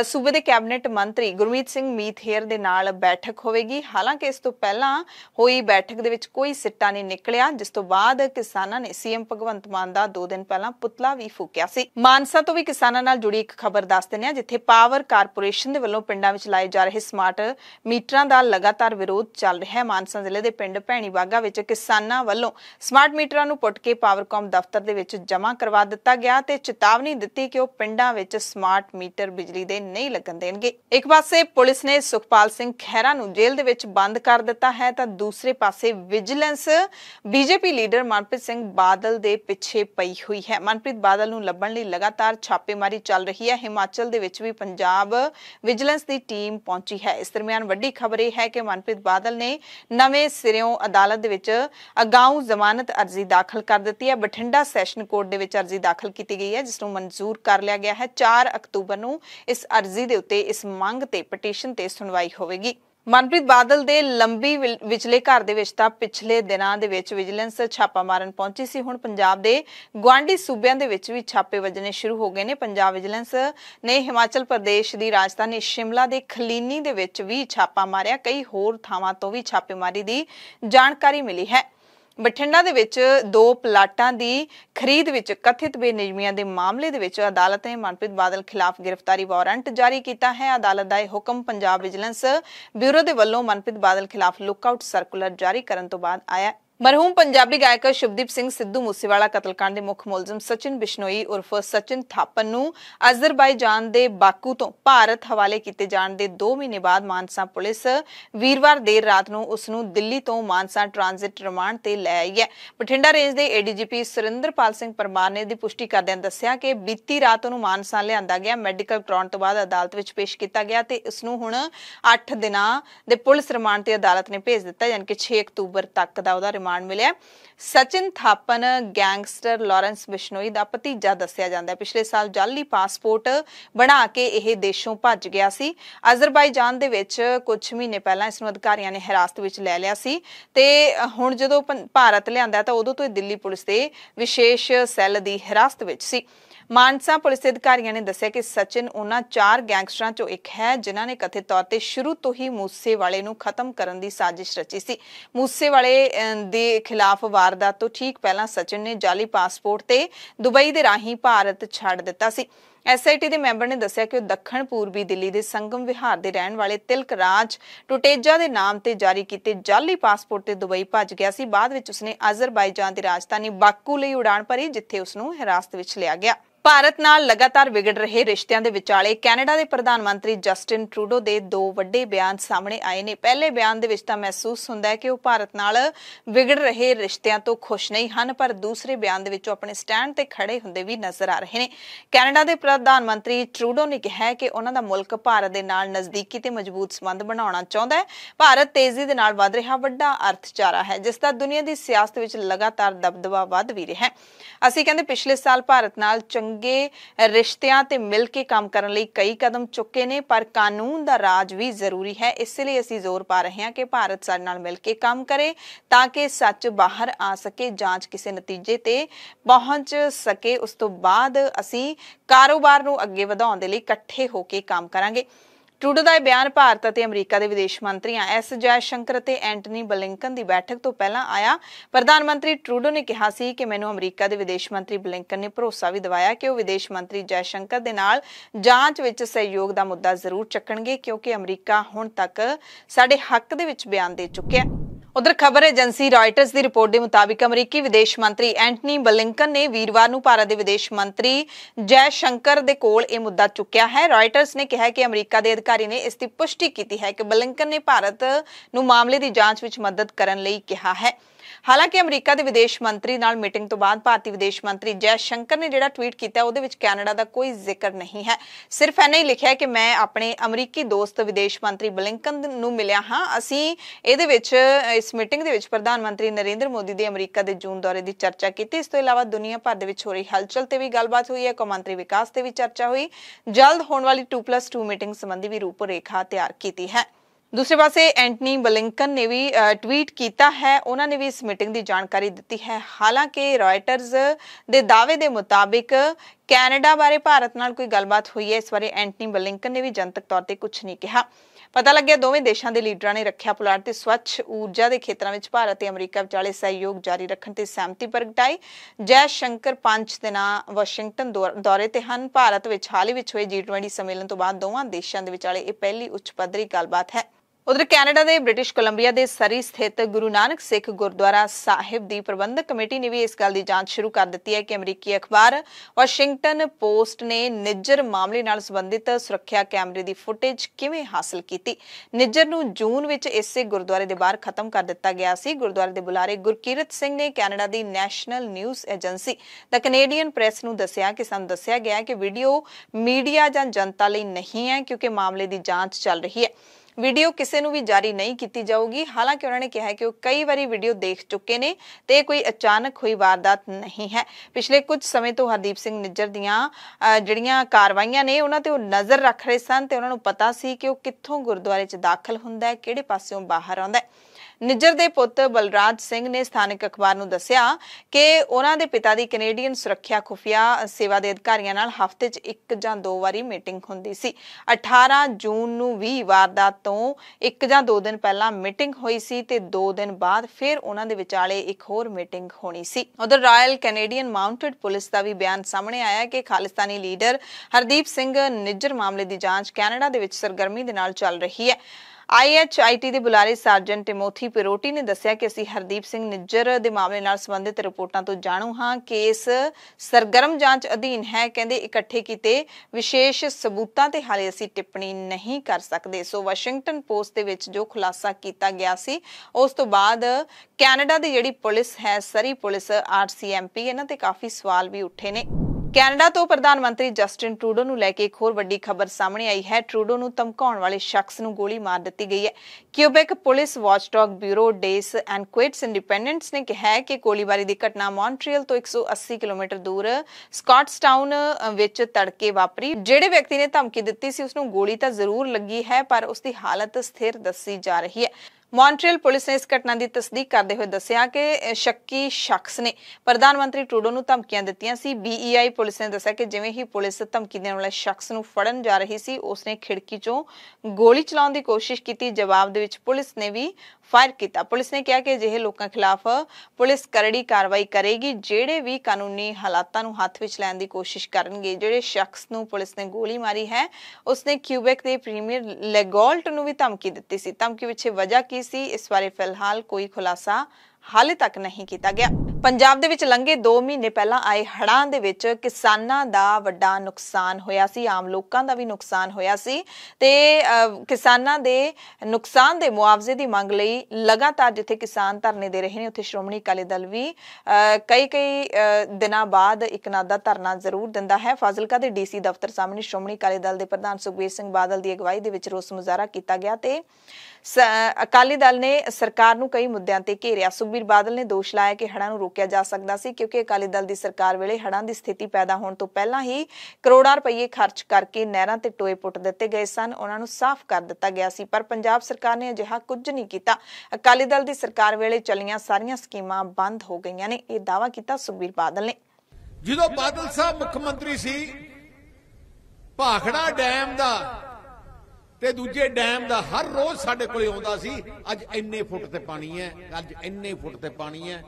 ਸੂਬੇ ਦੇ ਕੈਬਨਿਟ ਮੰਤਰੀ ਗੁਰਮੀਤ ਸਿੰਘ ਮੀਥੇਰ ਦੇ ਨਾਲ ਬੈਠਕ ਹੋਵੇਗੀ ਹਾਲਾਂਕਿ ਇਸ ਤੋਂ ਪਹਿਲਾਂ ਹੋਈ ਬੈਠਕ ਦੇ ਵਿੱਚ ਕੋਈ ਸਿੱਟਾ ਨਹੀਂ ਨਿਕਲਿਆ ਜਿਸ ਤੋਂ ਬਾਅਦ ਕਿਸਾਨਾਂ ਨੇ ਸੀਐਮ ਭਗਵੰਤ ਮਾਨ ਦਾ 2 ਦਿਨ ਪਹਿਲਾਂ ਪੁਤਲਾ ਵੀ ਫੂਕਿਆ ਸੀ ਮਾਨਸਾ ਤੋਂ ਵੀ ਕਿਸਾਨਾਂ ਨਾਲ ਜੁੜੀ ਇੱਕ ਖਬਰ ਦੱਸ ਦਿੰਦੇ ਆ ਜਿੱਥੇ ਪਾਵਰ ਕਾਰਪੋਰੇਸ਼ਨ ਦੇ ਵੱਲੋਂ ਪਿੰਡਾਂ ਵਿੱਚ ਲਾਏ ਜਾ ਰਹੇ ਸਮਾਰਟ ਮੀਟਰਾਂ ਦਾ ਲਗਾਤਾਰ ਵਿਰੋਧ ਚੱਲ ਰਿਹਾ ਹੈ ਮਾਨਸਾ ਜ਼ਿਲ੍ਹੇ ਦੇ ਪਿੰਡ ਭੈਣੀ ਬਾਗਾ ਵਿੱਚ ਕਿਸਾਨਾਂ ਵੱਲੋਂ ਸਮਾਰਟ ਮੀਟਰਾਂ ਨੂੰ ਪੁੱਟ ਕੇ ਪਾਵਰਕਾਮ ਦਫ਼ਤਰ ਦੇ ਵਿੱਚ ਜਮ੍ਹਾਂ ਕਰਵਾ ਦਿੱਤਾ ਗਿਆ ਤੇ ਚੇਤਾਵਨੀ ਦਿੱਤੀ ਕਿ ਉਹ ਪਿੰਡਾਂ ਵਿੱਚ ਸਮਾਰਟ ਮੀਟਰ ਬਿਜਲੀ ਦੇ ਨਹੀਂ ਲੱਗਣ ਦੇਣਗੇ ਇੱਕ ਪਾਸੇ ਪੁਲਿਸ ਨੇ ਸੁਖਪਾਲ ਸਿੰਘ ਖਹਿਰਾ ਨੂੰ ਜੇਲ੍ਹ ਦੇ ਵਿੱਚ ਬੰਦ ਕਰ ਦਿੱਤਾ ਹੈ ਤਾਂ ਦੂਸਰੇ ਪਾਸੇ vigilance BJP leader Manpreet Singh Badal ਦੇ ਪਿੱਛੇ ਪਈ ਹੋਈ ਹੈ ਮਨਪ੍ਰੀਤ ਬਾਦਲ ਨੂੰ ਲੱਭਣ ਲਈ ਲਗਾਤਾਰ ਛਾਪੇਮਾਰੀ ਚੱਲ ਰਹੀ ਹੈ ਹਿਮਾਚਲ ਦੇ ਵਿੱਚ ਵੀ ਪੰਜਾਬ ਖਿਲਾਫ ਵਿਜੀਲੈਂਸ ਦੀ ਟੀਮ ਪਹੁੰਚੀ ਹੈ ਇਸ ਦਰਮਿਆਨ ਵੱਡੀ ਖਬਰ ਇਹ ਹੈ ਕਿ ਮਨਪ੍ਰੀਤ ਬਾਦਲ ਨੇ ਨਵੇਂ ਸਿਰਿਓਂ ਅਦਾਲਤ ਦੇ ਵਿੱਚ ਅਗਾਊਂ ਜ਼ਮਾਨਤ ਅਰਜ਼ੀ ਦਾਖਲ ਕਰ ਦਿੱਤੀ ਹੈ ਬਠਿੰਡਾ ਸੈਸ਼ਨ ਕੋਰਟ ਦੇ ਵਿੱਚ ਅਰਜ਼ੀ ਦਾਖਲ ਕੀਤੀ ਗਈ ਹੈ ਜਿਸ ਨੂੰ ਮਨਜ਼ੂਰ ਕਰ ਲਿਆ ਗਿਆ ਹੈ 4 ਅਕਤੂਬਰ ਨੂੰ ਇਸ ਅਰਜ਼ੀ ਦੇ ਉੱਤੇ ਇਸ ਮੰਗ ਤੇ ਪਟੀਸ਼ਨ ਤੇ ਸੁਣਵਾਈ ਹੋਵੇਗੀ ਮਨਪ੍ਰੀਤ ਬਾਦਲ ਦੇ ਲੰਬੀ ਵਿਚਲੇ ਘਰ ਦੇ ਵਿੱਚ ਤਾਂ ਪਿਛਲੇ ਦਿਨਾਂ ਦੇ ਵਿੱਚ ਵਿਜੀਲੈਂਸ ਛਾਪਾ ਮਾਰਨ ਪਹੁੰਚੀ ਸੀ ਹੁਣ ਪੰਜਾਬ ਦੇ ਗੁਆਂਢੀ ਸੂਬਿਆਂ ਦੇ ਵਿੱਚ ਵੀ ਛਾਪੇ ਵੱਜਣੇ ਸ਼ੁਰੂ ਹੋ ਗਏ ਨੇ ਪੰਜਾਬ ਵਿਜੀਲੈਂਸ ਨੇ ਹਿਮਾਚਲ ਪ੍ਰਦੇਸ਼ ਦੀ ਰਾਜਧਾਨੀ ਸ਼ਿਮਲਾ ਦੇ ਖਲੀਨੀ ਦੇ ਵਿੱਚ ਵੀ ਛਾਪਾ ਮਾਰਿਆ ਕਈ ਹੋਰ ਥਾਵਾਂ ਤੋਂ ਵੀ ਛਾਪੇਮਾਰੀ ਦੀ ਜਾਣਕਾਰੀ ਮਿਲੀ ਹੈ ਬਠਿੰਡਾ ਦੇ ਵਿੱਚ ਦੋ ਪਲਾਟਾਂ ਦੀ ਖਰੀਦ ਵਿੱਚ ਕਥਿਤ ਬੇਨਿਯਮੀਆਂ ਦੇ ਮਾਮਲੇ ਦੇ ਵਿੱਚ ਅਦਾਲਤ ਨੇ ਮਨਪ੍ਰੀਤ ਬਾਦਲ ਖਿਲਾਫ ਗ੍ਰਿਫਤਾਰੀ ਵਾਰੰਟ ਜਾਰੀ ਕੀਤਾ ਹੈ ਅਦਾਲਤ ਦਾ ਇਹ ਹੁਕਮ ਪੰਜਾਬ ਵਿਜੀਲੈਂਸ ਬਿਊਰੋ ਦੇ ਵੱਲੋਂ ਮਨਪ੍ਰੀਤ ਬਾਦਲ ਖਿਲਾਫ ਲੁੱਕਆਊਟ ਸਰਕੂਲਰ ਜਾਰੀ ਕਰਨ ਤੋਂ ਬਾਅਦ ਆਇਆ ਮਰਹੂਮ ਪੰਜਾਬੀ ਗਾਇਕ ਸ਼ੁਭਦੀਪ ਸਿੰਘ ਸਿੱਧੂ ਮੂਸੇਵਾਲਾ ਕਤਲकांड ਦੇ ਮੁੱਖ ਮੁਲਜ਼ਮ ਸਚਿਨ ਬਿਸ਼ਨੋਈ ਉਰਫ ਸਚਿਨ ਥਾਪਨ ਨੂੰ ਅਜ਼ਰਬਾਈਜਾਨ ਦੇ ਬਾਕੂ ਤੋਂ ਭਾਰਤ ਹਵਾਲੇ ਕੀਤੇ ਜਾਣ ਦੇ 2 ਮਹੀਨੇ ਬਾਅਦ ਮਾਨਸਾ ਪੁਲਿਸ ਵੀਰਵਾਰ ਦੇਰ ਰਾਤ ਨੂੰ ਉਸ ਨੂੰ ਦਿੱਲੀ ਤੋਂ ਮਾਨਸਾ ਟ੍ਰਾਂਜ਼ਿਟ ਰਿਮਾਂਡ ਤੇ ਲੈ ਆਈ ਹੈ ਬਠਿੰਡਾ ਰੇਂਜ ਦੇ ਏਡੀਜੀਪੀ ਸੁਰਿੰਦਰਪਾਲ ਸਿੰਘ ਪਰਮਾਰ ਨੇ ਦੀ ਪੁਸ਼ਟੀ ਕਰਦਿਆਂ ਦੱਸਿਆ ਕਿ ਬੀਤੀ ਰਾਤ ਨੂੰ ਮਾਨਸਾ ਲਿਆਂਦਾ ਗਿਆ ਮੈਡੀਕਲ ਕਰਾਉਣ ਤੋਂ ਬਾਅਦ ਅਦਾਲਤ ਵਿੱਚ ਪੇਸ਼ ਕੀਤਾ ਗਿਆ ਤੇ ਇਸ ਨੂੰ ਹੁਣ 8 ਦਿਨਾਂ ਦੇ ਪੁਲਿਸ ਰਿਮਾਂਡ ਤੇ ਅਦਾਲਤ ਨੇ ਭੇਜ ਦਿੱਤਾ ਯਾਨੀ ਕਿ 6 ਅਕਤੂਬਰ ਤੱਕ ਦਾ ਉਹਦਾ ਰਿਮਾਂਡ ਰਿਮਾਂਡ ਮਿਲਿਆ ਸਚਿਨ ਥਾਪਨ ਗੈਂਗਸਟਰ ਲਾਰੈਂਸ ਬਿਸ਼ਨੋਈ ਦਾ ਭਤੀਜਾ ਦੱਸਿਆ ਜਾਂਦਾ ਹੈ ਪਿਛਲੇ ਸਾਲ ਜਾਲੀ ਪਾਸਪੋਰਟ ਬਣਾ ਕੇ ਇਹ ਦੇਸ਼ੋਂ ਭੱਜ ਗਿਆ ਸੀ ਅਜ਼ਰਬਾਈਜਾਨ ਦੇ ਵਿੱਚ ਕੁਝ ਮਹੀਨੇ ਪਹਿਲਾਂ ਇਸ ਨੂੰ ਅਧਿਕਾਰੀਆਂ ਨੇ ਹਿਰਾਸਤ ਵਿੱਚ ਲੈ ਲਿਆ ਸੀ ਤੇ ਹੁਣ ਜਦੋਂ ਭਾਰਤ ਲਿਆਂਦਾ ਤਾਂ ਉਦੋਂ ਤੋਂ ਇਹ ਦਿੱਲੀ ਪੁਲਿਸ ਦੇ ਵਿਸ਼ੇਸ਼ ਸੈੱਲ ਦੀ ਹਿਰਾਸਤ ਵਿੱਚ ਸੀ ਮਾਨਸਾ ਪੁਲਿਸ ਅਧਿਕਾਰੀਆਂ ਨੇ ਦੱਸਿਆ ਕਿ ਸਚਿਨ ਉਹਨਾਂ ਚਾਰ ਗੈਂਗਸਟਰਾਂ ਚੋਂ ਇੱਕ ਹੈ ਜਿਨ੍ਹਾਂ ਨੇ ਕਥਿਤ ਤੌਰ ਤੇ ਸ਼ੁਰੂ ਤੋਂ ਹੀ ਮੂਸੇ ਵਾਲੇ ਨੂੰ ਖਤਮ ਕਰਨ ਦੀ ਸਾਜ਼ਿਸ਼ ਰਚੀ ਸੀ ਮੂਸੇ ਵਾਲੇ ਦੇ ਖਿਲਾਫ ਵਾਰਦਾਤ ਤੋਂ ਠੀਕ ਪਹਿਲਾਂ ਸਚਿਨ ਨੇ ਜਾਲੀ ਪਾਸਪੋਰਟ ਤੇ ਦੁਬਈ ਦੇ ਰਾਹੀਂ ਭਾਰਤ ਛੱਡ ਦਿੱਤਾ ਸੀ ਐਸਆਈਟੀ ਦੇ ਮੈਂਬਰ ਨੇ ਦੱਸਿਆ ਕਿ ਉਹ ਦੱਖਣ ਪੂਰਬੀ ਦਿੱਲੀ ਦੇ ਸੰਗਮ ਵਿਹਾਰ ਦੇ ਰਹਿਣ ਵਾਲੇ ਤਿਲਕ ਰਾਜ ਟੁਟੇਜਾ ਦੇ ਨਾਮ ਤੇ ਜਾਰੀ ਕੀਤੇ ਜਾਲੀ ਪਾਸਪੋਰਟ ਤੇ ਦੁਬਈ ਭੱਜ ਗਿਆ ਸੀ ਬਾਅਦ ਵਿੱਚ ਉਸਨੇ ਅਜ਼ਰਬਾਈਜਾਨ ਦੀ ਰਾਜਧਾਨੀ ਬਾਕੂ ਲਈ ਉਡਾਣ ਭਰੀ ਜਿੱਥੇ ਉਸਨੂੰ ਹਿਰਾਸਤ ਵਿੱਚ ਲਿਆ ਗਿਆ ਭਾਰਤ ਨਾਲ ਲਗਾਤਾਰ ਵਿਗੜ ਰਹੇ ਰਿਸ਼ਤਿਆਂ ਦੇ ਵਿਚਾਲੇ ਕੈਨੇਡਾ ਦੇ ਪ੍ਰਧਾਨ ਮੰਤਰੀ ਜਸਟਿਨ ਟਰੂਡੋ ਦੇ ਦੋ ਵੱਡੇ ਬਿਆਨ ਸਾਹਮਣੇ ਆਏ ਨੇ ਪਹਿਲੇ ਬਿਆਨ ਦੇ ਵਿੱਚ ਤਾਂ ਮਹਿਸੂਸ ਹੁੰਦਾ ਹੈ ਕਿ ਉਹ ਭਾਰਤ ਨਾਲ ਵਿਗੜ ਰਹੇ ਰਿਸ਼ਤਿਆਂ ਤੋਂ ਖੁਸ਼ ਨਹੀਂ ਹਨ ਪਰ ਦੂਸਰੇ ਬਿਆਨ ਦੇ ਵਿੱਚ ਉਹ ਆਪਣੇ ਸਟੈਂਡ ਤੇ ਖੜੇ ਹੁੰਦੇ ਵੀ ਨਜ਼ਰ ਆ ਰਹੇ ਨੇ ਕੈਨੇਡਾ ਦੇ ਪ੍ਰਧਾਨ ਮੰਤਰੀ ਟਰੂਡੋ ਨੇ ਕਿਹਾ ਕਿ ਉਹਨਾਂ ਦਾ ਮੁਲਕ ਭਾਰਤ ਦੇ ਨਾਲ ਨਜ਼ਦੀਕੀ ਤੇ ਮਜ਼ਬੂਤ ਸਬੰਧ ਬਣਾਉਣਾ ਚਾਹੁੰਦਾ ਹੈ ਭਾਰਤ ਤੇਜ਼ੀ ਦੇ ਨਾਲ ਵਧ ਰਿਹਾ ਵੱਡਾ ਅਰਥਚਾਰਾ ਹੈ ਜਿਸ ਦਾ ਦੁਨੀਆ ਦੀ ਸਿਆਸਤ ਵਿੱਚ ਲਗਾਤਾਰ ਦਬਦਬਾ ਵੱਧ ਵੀ ਰਿਹਾ ਹੈ ਅਸੀਂ ਕਹਿੰਦੇ ਪਿਛਲੇ ਸਾਲ ਭਾਰਤ ਨਾਲ ਚੰਗ ਚੰਗੇ ਰਿਸ਼ਤਿਆਂ ਤੇ ਮਿਲ ਕੇ ਕੰਮ ਕਰਨ ਲਈ ਕਈ ਕਦਮ ਚੁੱਕੇ ਨੇ ਪਰ ਕਾਨੂੰਨ ਦਾ ਰਾਜ ਵੀ ਜ਼ਰੂਰੀ ਹੈ ਇਸ ਲਈ ਅਸੀਂ ਜ਼ੋਰ ਪਾ ਰਹੇ ਹਾਂ ਕਿ ਭਾਰਤ ਸਾਡੇ ਨਾਲ ਮਿਲ ਕੇ ਕੰਮ ਕਰੇ ਤਾਂ ਕਿ ਸੱਚ ਬਾਹਰ ਆ ਸਕੇ ਜਾਂਚ ਕਿਸੇ ਨਤੀਜੇ ਤੇ ਪਹੁੰਚ ਸਕੇ ਉਸ ਤੋਂ ਬਾਅਦ ਅਸੀਂ ਕਾਰੋਬਾਰ ਨੂੰ ਅੱਗੇ ਵਧਾਉਣ ਦੇ ਲਈ ਇਕੱਠੇ ਹੋ ਕੇ ਕੰਮ ਕਰਾਂਗੇ ਟਰੂਡੋ ਦਾ ਇਹ ਬਿਆਨ ਭਾਰਤ ਅਤੇ ਅਮਰੀਕਾ ਦੇ ਵਿਦੇਸ਼ ਮੰਤਰੀਆਂ ਐਸ ਜੈ ਸ਼ੰਕਰ ਅਤੇ ਐਂਟਨੀ ਬਲਿੰਕਨ ਦੀ ਬੈਠਕ ਤੋਂ ਪਹਿਲਾਂ ਆਇਆ ਪ੍ਰਧਾਨ ਮੰਤਰੀ ਟਰੂਡੋ ਨੇ ਕਿਹਾ ਸੀ ਕਿ ਮੈਨੂੰ ਅਮਰੀਕਾ ਦੇ ਵਿਦੇਸ਼ ਮੰਤਰੀ ਬਲਿੰਕਨ ਨੇ ਭਰੋਸਾ ਵੀ ਦਿਵਾਇਆ ਕਿ ਉਹ ਵਿਦੇਸ਼ ਮੰਤਰੀ ਜੈ ਸ਼ੰਕਰ ਦੇ ਨਾਲ ਜਾਂਚ ਵਿੱਚ ਸਹਿਯੋਗ ਦਾ ਮੁੱਦਾ ਜ਼ਰੂਰ ਚੱਕਣਗੇ ਕਿਉਂਕਿ ਅਮਰੀਕਾ ਹੁਣ ਤੱਕ ਸਾਡੇ ਹੱਕ ਦੇ ਵਿੱਚ ਬਿਆਨ ਦੇ ਚੁੱਕਿਆ ਉਧਰ ਖਬਰ ਏਜੰਸੀ ਰਾਇਟਰਸ ਦੀ ਰਿਪੋਰਟ ਦੇ ਮੁਤਾਬਿਕ ਅਮਰੀਕੀ ਵਿਦੇਸ਼ ਮੰਤਰੀ ਐਂਟਨੀ ਬਲਿੰਕਨ ਨੇ ਵੀਰਵਾਰ ਨੂੰ ਭਾਰਤ ਦੇ ਵਿਦੇਸ਼ ਮੰਤਰੀ ਜੈ ਸ਼ੰਕਰ ਦੇ ਕੋਲ ਇਹ ਮੁੱਦਾ ਚੁੱਕਿਆ ਹੈ ਰਾਇਟਰਸ ਨੇ ਕਿਹਾ ਕਿ ਅਮਰੀਕਾ ਦੇ ਅਧਿਕਾਰੀ ਨੇ ਇਸ ਦੀ ਪੁਸ਼ਟੀ ਕੀਤੀ ਹੈ ਕਿ ਬਲਿੰਕਨ ਨੇ ਭਾਰਤ ਨੂੰ ਮਾਮਲੇ ਦੀ ਜਾਂਚ ਵਿੱਚ ਮਦਦ ਕਰਨ ਲਈ ਕਿਹਾ ਹੈ ਹਾਲਾਂਕਿ ਅਮਰੀਕਾ ਦੇ ਵਿਦੇਸ਼ ਮੰਤਰੀ ਨਾਲ ਮੀਟਿੰਗ ਤੋਂ ਬਾਅਦ ਭਾਰਤੀ ਵਿਦੇਸ਼ ਮੰਤਰੀ ਜੈ ਸ਼ੰਕਰ ਨੇ ਜਿਹੜਾ ਟਵੀਟ ਕੀਤਾ ਉਹਦੇ ਵਿੱਚ ਕੈਨੇਡਾ ਦਾ ਕੋਈ ਜ਼ਿਕਰ ਨਹੀਂ ਹੈ ਸਿਰਫ ਐਨਾ ਹੀ ਲਿਖਿਆ ਕਿ ਮੈਂ ਆਪਣੇ ਅਮਰੀਕੀ ਦੋਸਤ ਵਿਦੇਸ਼ ਮੰਤਰੀ ਬਲਿੰਕਨ ਨੂੰ ਮਿਲਿਆ ਹਾਂ ਅਸੀਂ ਇਹਦੇ ਵਿੱਚ ਇਸ ਮੀਟਿੰਗ ਦੇ ਵਿੱਚ ਪ੍ਰਧਾਨ ਮੰਤਰੀ ਨਰਿੰਦਰ ਮੋਦੀ ਦੇ ਅਮਰੀਕਾ ਦੇ ਜੂਨ ਦੌਰੇ ਦੀ ਚਰਚਾ ਕੀਤੀ ਇਸ ਤੋਂ ਇਲਾਵਾ ਦੁਨੀਆ ਭਰ ਦੇ ਵਿੱਚ ਹੋ ਰਹੀ ਹਲਚਲ ਤੇ ਵੀ ਗੱਲਬਾਤ ਹੋਈ ਹੈ ਕੌਮਾਂਤਰੀ ਵਿਕਾਸ ਤੇ ਵੀ ਚਰਚਾ ਹੋਈ ਜਲਦ ਹੋਣ ਵਾਲੀ 2+2 ਮੀਟਿੰਗ ਸੰਬੰਧੀ ਵੀ ਰੂਪਰੇਖਾ ਤਿਆਰ ਕੀਤੀ ਹੈ ਦੂਸਰੇ ਪਾਸੇ ਐਂਟਨੀ ਬਲਿੰਕਨ ਨੇ ਵੀ ਟਵੀਟ ਕੀਤਾ ਹੈ ਉਹਨਾਂ ਨੇ ਵੀ ਇਸ ਮੀਟਿੰਗ ਦੀ ਜਾਣਕਾਰੀ ਦਿੱਤੀ ਹੈ ਹਾਲਾਂਕਿ ਰਾਇਟਰਜ਼ ਦੇ ਦਾਅਵੇ ਦੇ ਮੁਤਾਬਿਕ ਕੈਨੇਡਾ ਬਾਰੇ ਭਾਰਤ ਨਾਲ ਕੋਈ ਗੱਲਬਾਤ ਹੋਈ ਹੈ ਇਸ ਬਾਰੇ ਐਂਟਨੀ ਬਲਿੰਕਨ ਨੇ ਵੀ ਜਨਤਕ ਤੌਰ ਤੇ ਕੁਝ ਨਹੀਂ ਕਿਹਾ ਪਤਾ ਲੱਗਿਆ ਦੋਵੇਂ ਦੇਸ਼ਾਂ ਦੇ ਲੀਡਰਾਂ ਨੇ ਰੱਖਿਆ ਪੁਲਾੜ ਤੇ ਸਵੱਛ ਊਰਜਾ ਦੇ ਖੇਤਰਾਂ ਵਿੱਚ ਭਾਰਤ ਤੇ ਅਮਰੀਕਾ ਵਿਚਾਲੇ ਸਹਿਯੋਗ ਜਾਰੀ ਰੱਖਣ ਤੇ ਸਹਿਮਤੀ ਪ੍ਰਗਟਾਈ ਜੈ ਸ਼ੰਕਰ ਪੰਜ ਨਾਂ ਵਾਸ਼ਿੰਗਟਨ ਦੌਰੇ ਤੇ ਹਨ ਭਾਰਤ ਵਿੱਚ ਹਾਲ ਹੀ ਵਿੱਚ ਹੋਏ G20 ਸੰਮੇਲਨ ਤੋਂ ਬਾਅਦ ਦੋਵਾਂ ਦੇਸ਼ਾਂ ਦੇ ਵਿਚਾਲੇ ਇਹ ਪਹਿਲੀ ਉੱਚ ਪੱਧਰੀ ਗੱਲਬਾਤ ਹੈ ਉਧਰ ਕੈਨੇਡਾ ਦੇ ਬ੍ਰਿਟਿਸ਼ ਕੋਲੰਬੀਆ ਦੇ ਸਰੀ ਸਥਿਤ ਗੁਰੂ ਨਾਨਕ ਸਿੱਖ ਗੁਰਦੁਆਰਾ ਸਾਹਿਬ ਦੀ ਪ੍ਰਬੰਧਕ ਕਮੇਟੀ ਨੇ ਵੀ ਇਸ ਗੱਲ ਦੀ ਜਾਂਚ ਸ਼ੁਰੂ ਕਰ ਦਿੱਤੀ ਹੈ ਕਿ ਅਮਰੀਕੀ ਅਖਬਾਰ ਵਾਸ਼ਿੰਗਟਨ ਪੋਸਟ ਨੇ ਨਿੱਜਰ ਮਾਮਲੇ ਨਾਲ ਸੰਬੰਧਿਤ ਸੁਰੱਖਿਆ ਕੈਮਰੇ ਦੀ ਫੁਟੇਜ ਕਿਵੇਂ ਹਾਸਲ ਕੀਤੀ ਨਿੱਜਰ ਨੂੰ ਜੂਨ ਵਿੱਚ ਇਸੇ ਗੁਰਦੁਆਰੇ ਦੇ ਬਾਹਰ ਖਤਮ ਕਰ ਦਿੱਤਾ ਗਿਆ ਸੀ ਗੁਰਦੁਆਰੇ ਦੇ ਬੁਲਾਰੇ ਗੁਰਕੀਰਤ ਸਿੰਘ ਨੇ ਕੈਨੇਡਾ ਦੀ national news agency the Canadian press ਨੂੰ ਦੱਸਿਆ ਕਿ ਸਾਨੂੰ ਦੱਸਿਆ ਗਿਆ ਕਿ ਵੀਡੀਓ ਮੀਡੀਆ ਜਾਂ ਜਨਤਾ ਲਈ ਨਹੀਂ ਹੈ ਕਿਉਂਕਿ ਮਾਮਲੇ ਦੀ ਜਾਂਚ ਚੱਲ ਰਹੀ ਹੈ ਵੀਡੀਓ ਕਿਸੇ ਨੂੰ ਵੀ ਜਾਰੀ ਨਹੀਂ ਕੀਤੀ ਜਾਊਗੀ ਹਾਲਾਂਕਿ ਉਹਨਾਂ ਨੇ ਕਿਹਾ ਹੈ ਕਿ ਉਹ ਕਈ ਵਾਰੀ ਵੀਡੀਓ ਦੇਖ ਚੁੱਕੇ ਨੇ ਤੇ ਇਹ ਕੋਈ ਅਚਾਨਕ ਹੋਈ ਵਾਰਦਾਤ ਨਹੀਂ ਹੈ ਪਿਛਲੇ ਕੁਝ ਸਮੇਂ ਤੋਂ ਹਰਦੀਪ ਸਿੰਘ ਨਿੱਜਰ ਦੀਆਂ ਜਿਹੜੀਆਂ ਕਾਰਵਾਈਆਂ ਨੇ ਉਹਨਾਂ ਤੇ ਉਹ ਨਜ਼ਰ ਰੱਖ ਰਹੇ ਸਨ ਤੇ ਉਹਨਾਂ ਨੂੰ ਪਤਾ ਸੀ ਕਿ ਉਹ ਕਿੱਥੋਂ ਗੁਰਦੁਆਰੇ 'ਚ ਦਾਖਲ ਹੁੰਦਾ ਹੈ ਕਿਹੜੇ ਪਾਸਿਓਂ ਬਾਹਰ ਆਉਂਦਾ ਹੈ ਨਿੱਜਰ ਦੇ ਪੁੱਤ ਬਲਰਾਜ ਸਿੰਘ ਨੇ ਸਥਾਨਕ ਅਖਬਾਰ ਨੂੰ ਦੱਸਿਆ ਕਿ ਉਹਨਾਂ ਦੇ ਪਿਤਾ ਦੀ ਕੈਨੇਡੀਅਨ ਸੁਰੱਖਿਆ ਖੁਫੀਆ ਸੇਵਾ ਦੇ ਅਧਿਕਾਰੀਆਂ ਨਾਲ ਹਫ਼ਤੇ 'ਚ ਇੱਕ ਜਾਂ ਦੋ ਵਾਰੀ ਮੀਟਿੰਗ ਹੁੰਦੀ ਸੀ 18 ਜੂਨ ਨੂੰ ਵੀ ਵਾਰਦਾਤ ਤੋਂ ਇੱਕ ਜਾਂ ਦੋ ਦਿਨ ਪਹਿਲਾਂ ਮੀਟਿੰਗ ਹੋਈ ਸੀ ਤੇ ਦੋ ਦਿਨ ਬਾਅਦ ਫਿਰ ਉਹਨਾਂ ਦੇ ਵਿਚਾਲੇ ਇੱਕ ਹੋਰ ਮੀਟਿੰਗ ਹੋਣੀ ਸੀ ਉਧਰ ਰਾਇਲ ਕੈਨੇਡੀਅਨ ਮਾਉਂਟਡ ਪੁਲਿਸ ਦਾ ਵੀ ਬਿਆਨ ਸਾਹਮਣੇ ਆਇਆ ਕਿ ਖਾਲਿਸਤਾਨੀ ਲੀਡਰ ਹਰਦੀਪ ਸਿੰਘ ਨਿੱਜਰ ਮਾਮਲੇ ਦੀ ਜਾਂਚ ਕੈਨੇਡਾ ਦੇ ਵਿੱਚ ਸਰਗਰਮੀ ਦੇ ਨਾਲ ਚੱਲ ਰਹੀ ਹੈ ਆਈਐਚਆਈਟੀ ਦੇ ਬੁਲਾਰੇ ਸਰਜਨ ਟਿਮੋਥੀ ਪਿਰੋਟੀ ਨੇ ਦੱਸਿਆ ਕਿ ਅਸੀਂ ਹਰਦੀਪ ਸਿੰਘ ਨਿੱਜਰ ਦੇ ਮਾਮਲੇ ਨਾਲ ਸੰਬੰਧਿਤ ਰਿਪੋਰਟਾਂ ਤੋਂ ਜਾਣੂ ਹਾਂ ਕੇਸ ਸਰਗਰਮ ਜਾਂਚ ਅਧੀਨ ਹੈ ਕਹਿੰਦੇ ਇਕੱਠੇ ਕੀਤੇ ਵਿਸ਼ੇਸ਼ ਸਬੂਤਾਂ ਤੇ ਹਾਲੇ ਅਸੀਂ ਟਿੱਪਣੀ ਨਹੀਂ ਕਰ ਸਕਦੇ ਸੋ ਵਾਸ਼ਿੰਗਟਨ ਪੋਸਟ ਦੇ ਵਿੱਚ ਜੋ ਖੁਲਾਸਾ ਕੀਤਾ ਗਿਆ ਸੀ ਉਸ ਤੋਂ ਬਾਅਦ ਕੈਨੇਡਾ ਦੀ ਜਿਹੜੀ ਪੁਲਿਸ ਹੈ ਸਰੀ ਪੁਲਿਸ ਆਰਸੀਐਮਪੀ ਇਹਨਾਂ ਤੇ ਕਾਫੀ ਸਵਾਲ ਵੀ ਉੱਠੇ ਨੇ ਕੈਨੇਡਾ ਤੋਂ ਪ੍ਰਧਾਨ ਮੰਤਰੀ ਜਸਟਿਨ ਟਰੂਡੋ ਨੂੰ ਲੈ ਕੇ ਇੱਕ ਹੋਰ ਵੱਡੀ ਖਬਰ ਸਾਹਮਣੇ ਆਈ ਹੈ ਟਰੂਡੋ ਨੂੰ ਧਮਕਾਉਣ ਵਾਲੇ ਸ਼ਖਸ ਨੂੰ ਗੋਲੀ ਮਾਰ ਦਿੱਤੀ ਗਈ ਹੈ ਕਿਊਬੈਕ ਪੁਲਿਸ ਵਾਚਡੌਗ ਬਿਊਰੋ ਡੇਸ ਐਂਡ ਕੁਇਟਸ ਇੰਡੀਪੈਂਡੈਂਟਸ ਨੇ ਕਿਹਾ ਹੈ ਕਿ ਗੋਲੀਬਾਰੀ ਦੀ ਘਟਨਾ ਮੌਂਟਰੀਅਲ ਤੋਂ 180 ਕਿਲੋਮੀਟਰ ਦੂਰ ਸਕਾਟਸਟਾਊਨ ਵਿੱਚ ਤੜਕੇ ਵਾਪਰੀ ਜਿਹੜੇ ਵਿਅਕਤੀ ਨੇ ਧਮਕੀ ਦਿੱਤੀ ਸੀ ਉਸ ਨੂੰ ਗੋਲੀ ਤਾਂ ਜ਼ਰੂਰ ਲੱਗੀ ਹੈ ਪਰ ਉਸ ਦੀ ਹਾਲਤ ਸਥਿਰ ਦੱਸੀ ਜਾ ਰਹੀ ਹੈ ਮੌਂਟਰੀਅਲ ਪੁਲਿਸ ਨੇ ਇਸ ਘਟਨਾ ਦੀ ਤਸਦੀਕ ਕਰਦੇ ਹੋਏ ਦੱਸਿਆ ਕਿ ਸ਼ੱਕੀ ਸ਼ਖਸ ਨੇ ਪ੍ਰਧਾਨ ਮੰਤਰੀ ਟਰੂਡੋ ਨੂੰ ਧਮਕੀਆਂ ਦਿੱਤੀਆਂ ਸੀ ਬੀਈਆਈ ਪੁਲਿਸ ਨੇ ਦੱਸਿਆ ਕਿ ਜਿਵੇਂ ਹੀ ਪੁਲਿਸ ਧਮਕੀ ਦੇਣ ਵਾਲੇ ਸ਼ਖਸ ਨੂੰ ਫੜਨ ਜਾ ਰਹੀ ਸੀ ਉਸ ਨੇ ਖਿੜਕੀ 'ਚੋਂ ਗੋਲੀ ਚਲਾਉਣ ਦੀ ਕੋਸ਼ਿਸ਼ ਕੀਤੀ ਜਵਾਬ ਦੇ ਵਿੱਚ ਪੁਲਿਸ ਨੇ ਵੀ ਫਾਇਰ ਕੀਤਾ ਪੁਲਿਸ ਨੇ ਕਿਹਾ ਕਿ ਅਜਿਹੇ ਲੋਕਾਂ ਖਿਲਾਫ ਪੁਲਿਸ ਕਰੜੀ ਕਾਰਵਾਈ ਕਰੇਗੀ ਜਿਹੜੇ ਵੀ ਕਾਨੂੰਨੀ ਹਾਲਾਤਾਂ ਨੂੰ ਹੱਥ ਵਿੱਚ ਲੈਣ ਦੀ ਕੋਸ਼ਿਸ਼ ਕਰਨਗੇ ਜਿਹੜੇ ਸ਼ਖਸ ਨੂੰ ਪੁਲਿਸ ਨੇ ਗੋਲੀ ਮਾਰੀ ਹੈ ਉਸ ਨੇ ਕਿਊਬੈਕ ਦੇ ਪ੍ਰੀਮੀਅਰ ਲੈਗੋਲਟ ਨੂੰ ਵੀ ਧਮਕੀ ਦਿੱਤੀ ਸੀ ਧਮਕੀ ਪਿੱਛੇ ਵਜ੍ਹਾ ਕੀ ਰਹੀ ਸੀ ਇਸ ਬਾਰੇ ਫਿਲਹਾਲ ਕੋਈ ਖੁਲਾਸਾ ਹਾਲੇ ਤੱਕ ਨਹੀਂ ਕੀਤਾ ਗਿਆ ਪੰਜਾਬ ਦੇ ਵਿੱਚ ਲੰਘੇ 2 ਮਹੀਨੇ ਪਹਿਲਾਂ ਆਏ ਹੜ੍ਹਾਂ ਦੇ ਵਿੱਚ ਕਿਸਾਨਾਂ ਦਾ ਵੱਡਾ ਨੁਕਸਾਨ ਹੋਇਆ ਸੀ ਆਮ ਲੋਕਾਂ ਦਾ ਵੀ ਨੁਕਸਾਨ ਹੋਇਆ ਸੀ ਤੇ ਕਿਸਾਨਾਂ ਦੇ ਨੁਕਸਾਨ ਦੇ ਮੁਆਵਜ਼ੇ ਦੀ ਮੰਗ ਲਈ ਲਗਾਤਾਰ ਜਿੱਥੇ ਕਿਸਾਨ ਧਰਨੇ ਦੇ ਰਹੇ ਨੇ ਉੱਥੇ ਸ਼੍ਰੋਮਣੀ ਅਕਾਲੀ ਦਲ ਵੀ ਕਈ ਕਈ ਦਿਨਾਂ ਬਾਅਦ ਇੱਕ ਨਾਦਾ ਧਰਨਾ ਜ਼ਰੂਰ ਦਿੰਦਾ ਹੈ ਫਾਜ਼ਿਲਕਾ ਦੇ ਡੀਸੀ ਦਫ਼ਤਰ ਸਾਹਮਣੇ ਸ਼੍ਰੋਮਣੀ ਅਕਾਲੀ ਦਲ ਦੇ ਪ੍ਰਧਾਨ ਸੁਖਵੀਰ ਸਿੰਘ ਬਾਦਲ ਦੀ ਅਗਵਾਈ ਦੇ ਵਿੱਚ ਰੋਸ ਮੁਜ਼ਾਹਰਾ ਕੀਤਾ ਗਿਆ ਤੇ ਅਕਾਲੀ ਦਲ ਨੇ ਸਰਕਾਰ ਨੂੰ ਕਈ ਮੁੱਦਿਆਂ ਤੇ ਘੇਰਿਆ ਸੁਖਬੀਰ ਬਾਦਲ ਨੇ ਦੋਸ਼ ਲਾਇਆ ਕਿ ਹੜ੍ਹਾਂ ਨੂੰ ਰੋਕਿਆ ਜਾ ਸਕਦਾ ਸੀ ਕਿਉਂਕਿ ਅਕਾਲੀ ਦਲ ਦੀ ਸਰਕਾਰ ਵੇਲੇ ਹੜ੍ਹਾਂ ਦੀ ਸਥਿਤੀ ਪੈਦਾ ਹੋਣ ਤੋਂ ਪਹਿਲਾਂ ਹੀ ਕਰੋੜਾਂ ਰੁਪਏ ਖਰਚ ਕਰਕੇ ਨਹਿਰਾਂ ਤੇ ਟੋਏ ਪੁੱਟ ਦਿੱਤੇ ਗਏ ਸਨ ਉਹਨਾਂ ਨੂੰ ਸਾਫ਼ ਕਰ ਦਿੱਤਾ ਗਿਆ ਸੀ ਪਰ ਪੰਜਾਬ ਸਰਕਾਰ ਨੇ ਅਜਿਹਾ ਕੁਝ ਨਹੀਂ ਕੀਤਾ ਅਕਾਲੀ ਦਲ ਦੀ ਸਰਕਾਰ ਵੇਲੇ ਚੱਲੀਆਂ ਸਾਰੀਆਂ ਸਕੀਮਾਂ ਬੰਦ ਹੋ ਗਈਆਂ ਨੇ ਇਹ ਦਾਵਾ ਕੀਤਾ ਸੁਖਬੀਰ ਬਾਦਲ ਨੇ ਜਦੋਂ ਬਾਦਲ ਸਾਹਿਬ ਮੁੱਖ ਮੰਤਰੀ ਸੀ ਭਾਖੜਾ ਡੈਮ ਦਾ ਤੇ ਦੂਜੇ ਡੈਮ ਦਾ ਹਰ ਰੋਜ਼ ਸਾਡੇ ਕੋਲੇ ਆਉਂਦਾ ਸੀ ਅੱਜ ਇੰਨੇ ਫੁੱਟ ਤੇ ਪਾਣੀ ਹੈ ਅੱਜ ਇੰਨੇ ਫੁੱਟ ਤੇ ਪਾਣੀ ਹੈ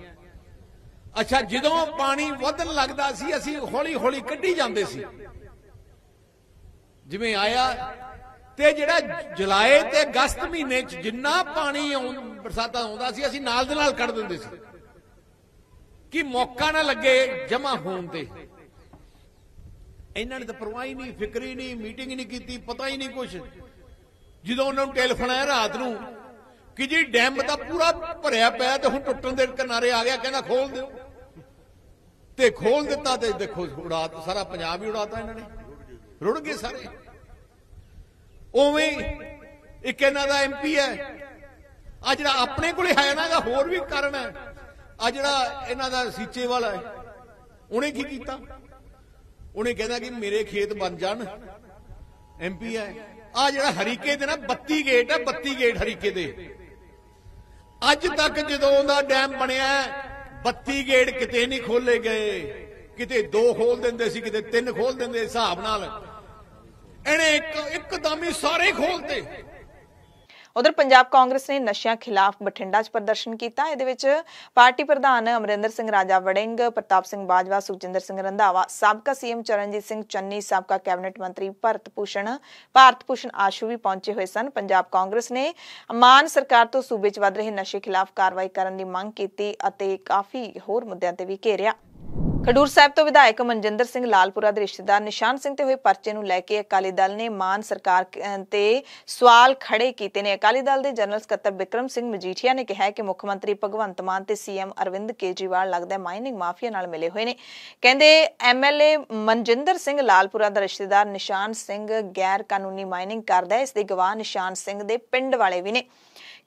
ਅੱਛਾ ਜਦੋਂ ਪਾਣੀ ਵਧਣ ਲੱਗਦਾ ਸੀ ਅਸੀਂ ਹੌਲੀ ਹੌਲੀ ਕੱਢੀ ਜਾਂਦੇ ਸੀ ਜਿਵੇਂ ਆਇਆ ਤੇ ਜਿਹੜਾ ਜੁਲਾਈ ਤੇ ਅਗਸਤ ਮਹੀਨੇ 'ਚ ਜਿੰਨਾ ਪਾਣੀ ਬਰਸਾਤਾਂ ਆਉਂਦਾ ਸੀ ਅਸੀਂ ਨਾਲ ਦੇ ਨਾਲ ਕੱਢ ਦਿੰਦੇ ਸੀ ਕਿ ਮੌਕਾ ਨਾ ਲੱਗੇ ਜਮਾ ਹੋਣ ਤੇ ਇਹਨਾਂ ਨੇ ਤਾਂ ਪਰਵਾਹ ਹੀ ਨਹੀਂ ਫਿਕਰੀ ਨਹੀਂ ਮੀਟਿੰਗ ਨਹੀਂ ਕੀਤੀ ਪਤਾ ਹੀ ਨਹੀਂ ਕੁਝ ਜਦੋਂ ਉਹਨਾਂ ਨੂੰ ਟੈਲੀਫੋਨ ਆਇਆ ਰਾਤ ਨੂੰ ਕਿ ਜੀ ਡੈਮ ਦਾ ਪੂਰਾ ਭਰਿਆ ਪਿਆ ਤੇ ਹੁਣ ਟੁੱਟਣ ਦੇ ਕਿਨਾਰੇ ਆ ਗਿਆ ਕਹਿੰਦਾ ਖੋਲ ਦਿਓ ਤੇ ਖੋਲ ਦਿੱਤਾ ਤੇ ਦੇਖੋ ਉਡਾ ਸਾਰਾ ਪੰਜਾਬ ਹੀ ਉਡਾਤਾ ਇਹਨਾਂ ਨੇ ਰੁੜ ਗਏ ਸਾਰੇ ਉਵੇਂ ਇੱਕ ਇਹਨਾਂ ਦਾ ਐਮਪੀ ਹੈ ਆ ਜਿਹੜਾ ਆਪਣੇ ਕੋਲੇ ਹੈ ਨਾ ਇਹਦਾ ਹੋਰ ਵੀ ਕਾਰਨ ਹੈ ਆ ਜਿਹੜਾ ਇਹਨਾਂ ਦਾ ਸੀਚੇ ਵਾਲਾ ਹੈ ਉਹਨੇ ਕੀ ਕੀਤਾ ਉਹਨੇ ਕਹਿੰਦਾ ਕਿ ਮੇਰੇ ਖੇਤ ਬਣ ਜਾਣ ਐਮਪੀ ਹੈ ਆ ਜਿਹੜਾ ਹਰੀਕੇ ਦੇ ਨਾ 32 ਗੇਟ ਆ 32 ਗੇਟ ਹਰੀਕੇ ਦੇ ਅੱਜ ਤੱਕ ਜਦੋਂ ਦਾ ਡੈਮ ਬਣਿਆ 32 ਗੇਟ ਕਿਤੇ ਨਹੀਂ ਖੋਲੇ ਗਏ ਕਿਤੇ ਦੋ ਖੋਲ ਦਿੰਦੇ ਸੀ ਕਿਤੇ ਤਿੰਨ ਖੋਲ ਦਿੰਦੇ ਹਿਸਾਬ ਨਾਲ ਇਹਨੇ ਇੱਕ ਇੱਕਦਮ ਹੀ ਸਾਰੇ ਖੋਲਤੇ ਉਧਰ ਪੰਜਾਬ ਕਾਂਗਰਸ ਨੇ ਨਸ਼ਿਆਂ ਖਿਲਾਫ ਬਠਿੰਡਾ 'ਚ ਪ੍ਰਦਰਸ਼ਨ ਕੀਤਾ ਇਹਦੇ ਵਿੱਚ ਪਾਰਟੀ ਪ੍ਰਧਾਨ ਅਮਰਿੰਦਰ ਸਿੰਘ ਰਾਜਾ ਵੜਿੰਗ ਪ੍ਰਤਾਪ ਸਿੰਘ ਬਾਜਵਾ ਸੁਖਜਿੰਦਰ ਸਿੰਘ ਰੰਧਾਵਾ ਸਾਬਕਾ ਸੀਐਮ ਚਰਨਜੀਤ ਸਿੰਘ ਚੰਨੀ ਸਾਬਕਾ ਕੈਬਨਿਟ ਮੰਤਰੀ ਭਰਤ ਪੂਸ਼ਣ ਭਾਰਤ ਪੂਸ਼ਣ ਆਸ਼ੂ ਵੀ ਪਹੁੰਚੇ ਹੋਏ ਸਨ ਪੰਜਾਬ ਕਾਂਗਰਸ ਨੇ ਮਾਨ ਸਰਕਾਰ ਤੋਂ ਸੂਬੇ 'ਚ ਵੱਧ ਰਹੇ ਨਸ਼ੇ ਖਿਲਾਫ ਕਾਰਵਾਈ ਕਰਨ ਦੀ ਮੰਗ ਕੀਤੀ ਅਤੇ ਕਾਫੀ ਹੋਰ ਮੁੱਦਿਆਂ ਤੇ ਵੀ ਘੇਰਿਆ ਖਡੂਰ ਸਾਹਿਬ ਤੋਂ ਵਿਧਾਇਕ ਮਨਜਿੰਦਰ ਸਿੰਘ ਲਾਲਪੁਰਾ ਦੇ ਰਿਸ਼ਤੇਦਾਰ ਨਿਸ਼ਾਨ ਸਿੰਘ ਤੇ ਹੋਏ ਪਰਚੇ ਨੂੰ ਲੈ ਕੇ ਅਕਾਲੀ ਦਲ ਨੇ ਮਾਨ ਸਰਕਾਰ ਤੇ ਸਵਾਲ ਖੜੇ ਕੀਤੇ ਨੇ ਅਕਾਲੀ ਦਲ ਦੇ ਜਨਰਲ ਸਕੱਤਰ ਵਿਕਰਮ ਸਿੰਘ ਮਜੀਠੀਆ ਨੇ ਕਿਹਾ ਕਿ ਮੁੱਖ ਮੰਤਰੀ ਭਗਵੰਤ ਮਾਨ ਤੇ ਸੀਐਮ ਅਰਵਿੰਦ ਕੇਜਰੀਵਾਲ ਲੱਗਦਾ ਮਾਈਨਿੰਗ ਮਾਫੀਆ ਨਾਲ ਮਿਲੇ ਹੋਏ ਨੇ ਕਹਿੰਦੇ ਐਮਐਲਏ ਮਨਜਿੰਦਰ ਸਿੰਘ ਲਾਲਪੁਰਾ ਦਾ ਰਿਸ਼ਤੇਦਾਰ ਨਿਸ਼ਾਨ ਸਿੰਘ ਗੈਰ ਕਾਨੂੰਨੀ ਮਾਈਨਿੰਗ ਕਰਦਾ ਹੈ ਇਸ ਦੇ ਗਵਾਹ ਨਿਸ਼ਾਨ ਸਿੰਘ ਦੇ ਪਿੰਡ ਵਾਲੇ ਵੀ ਨੇ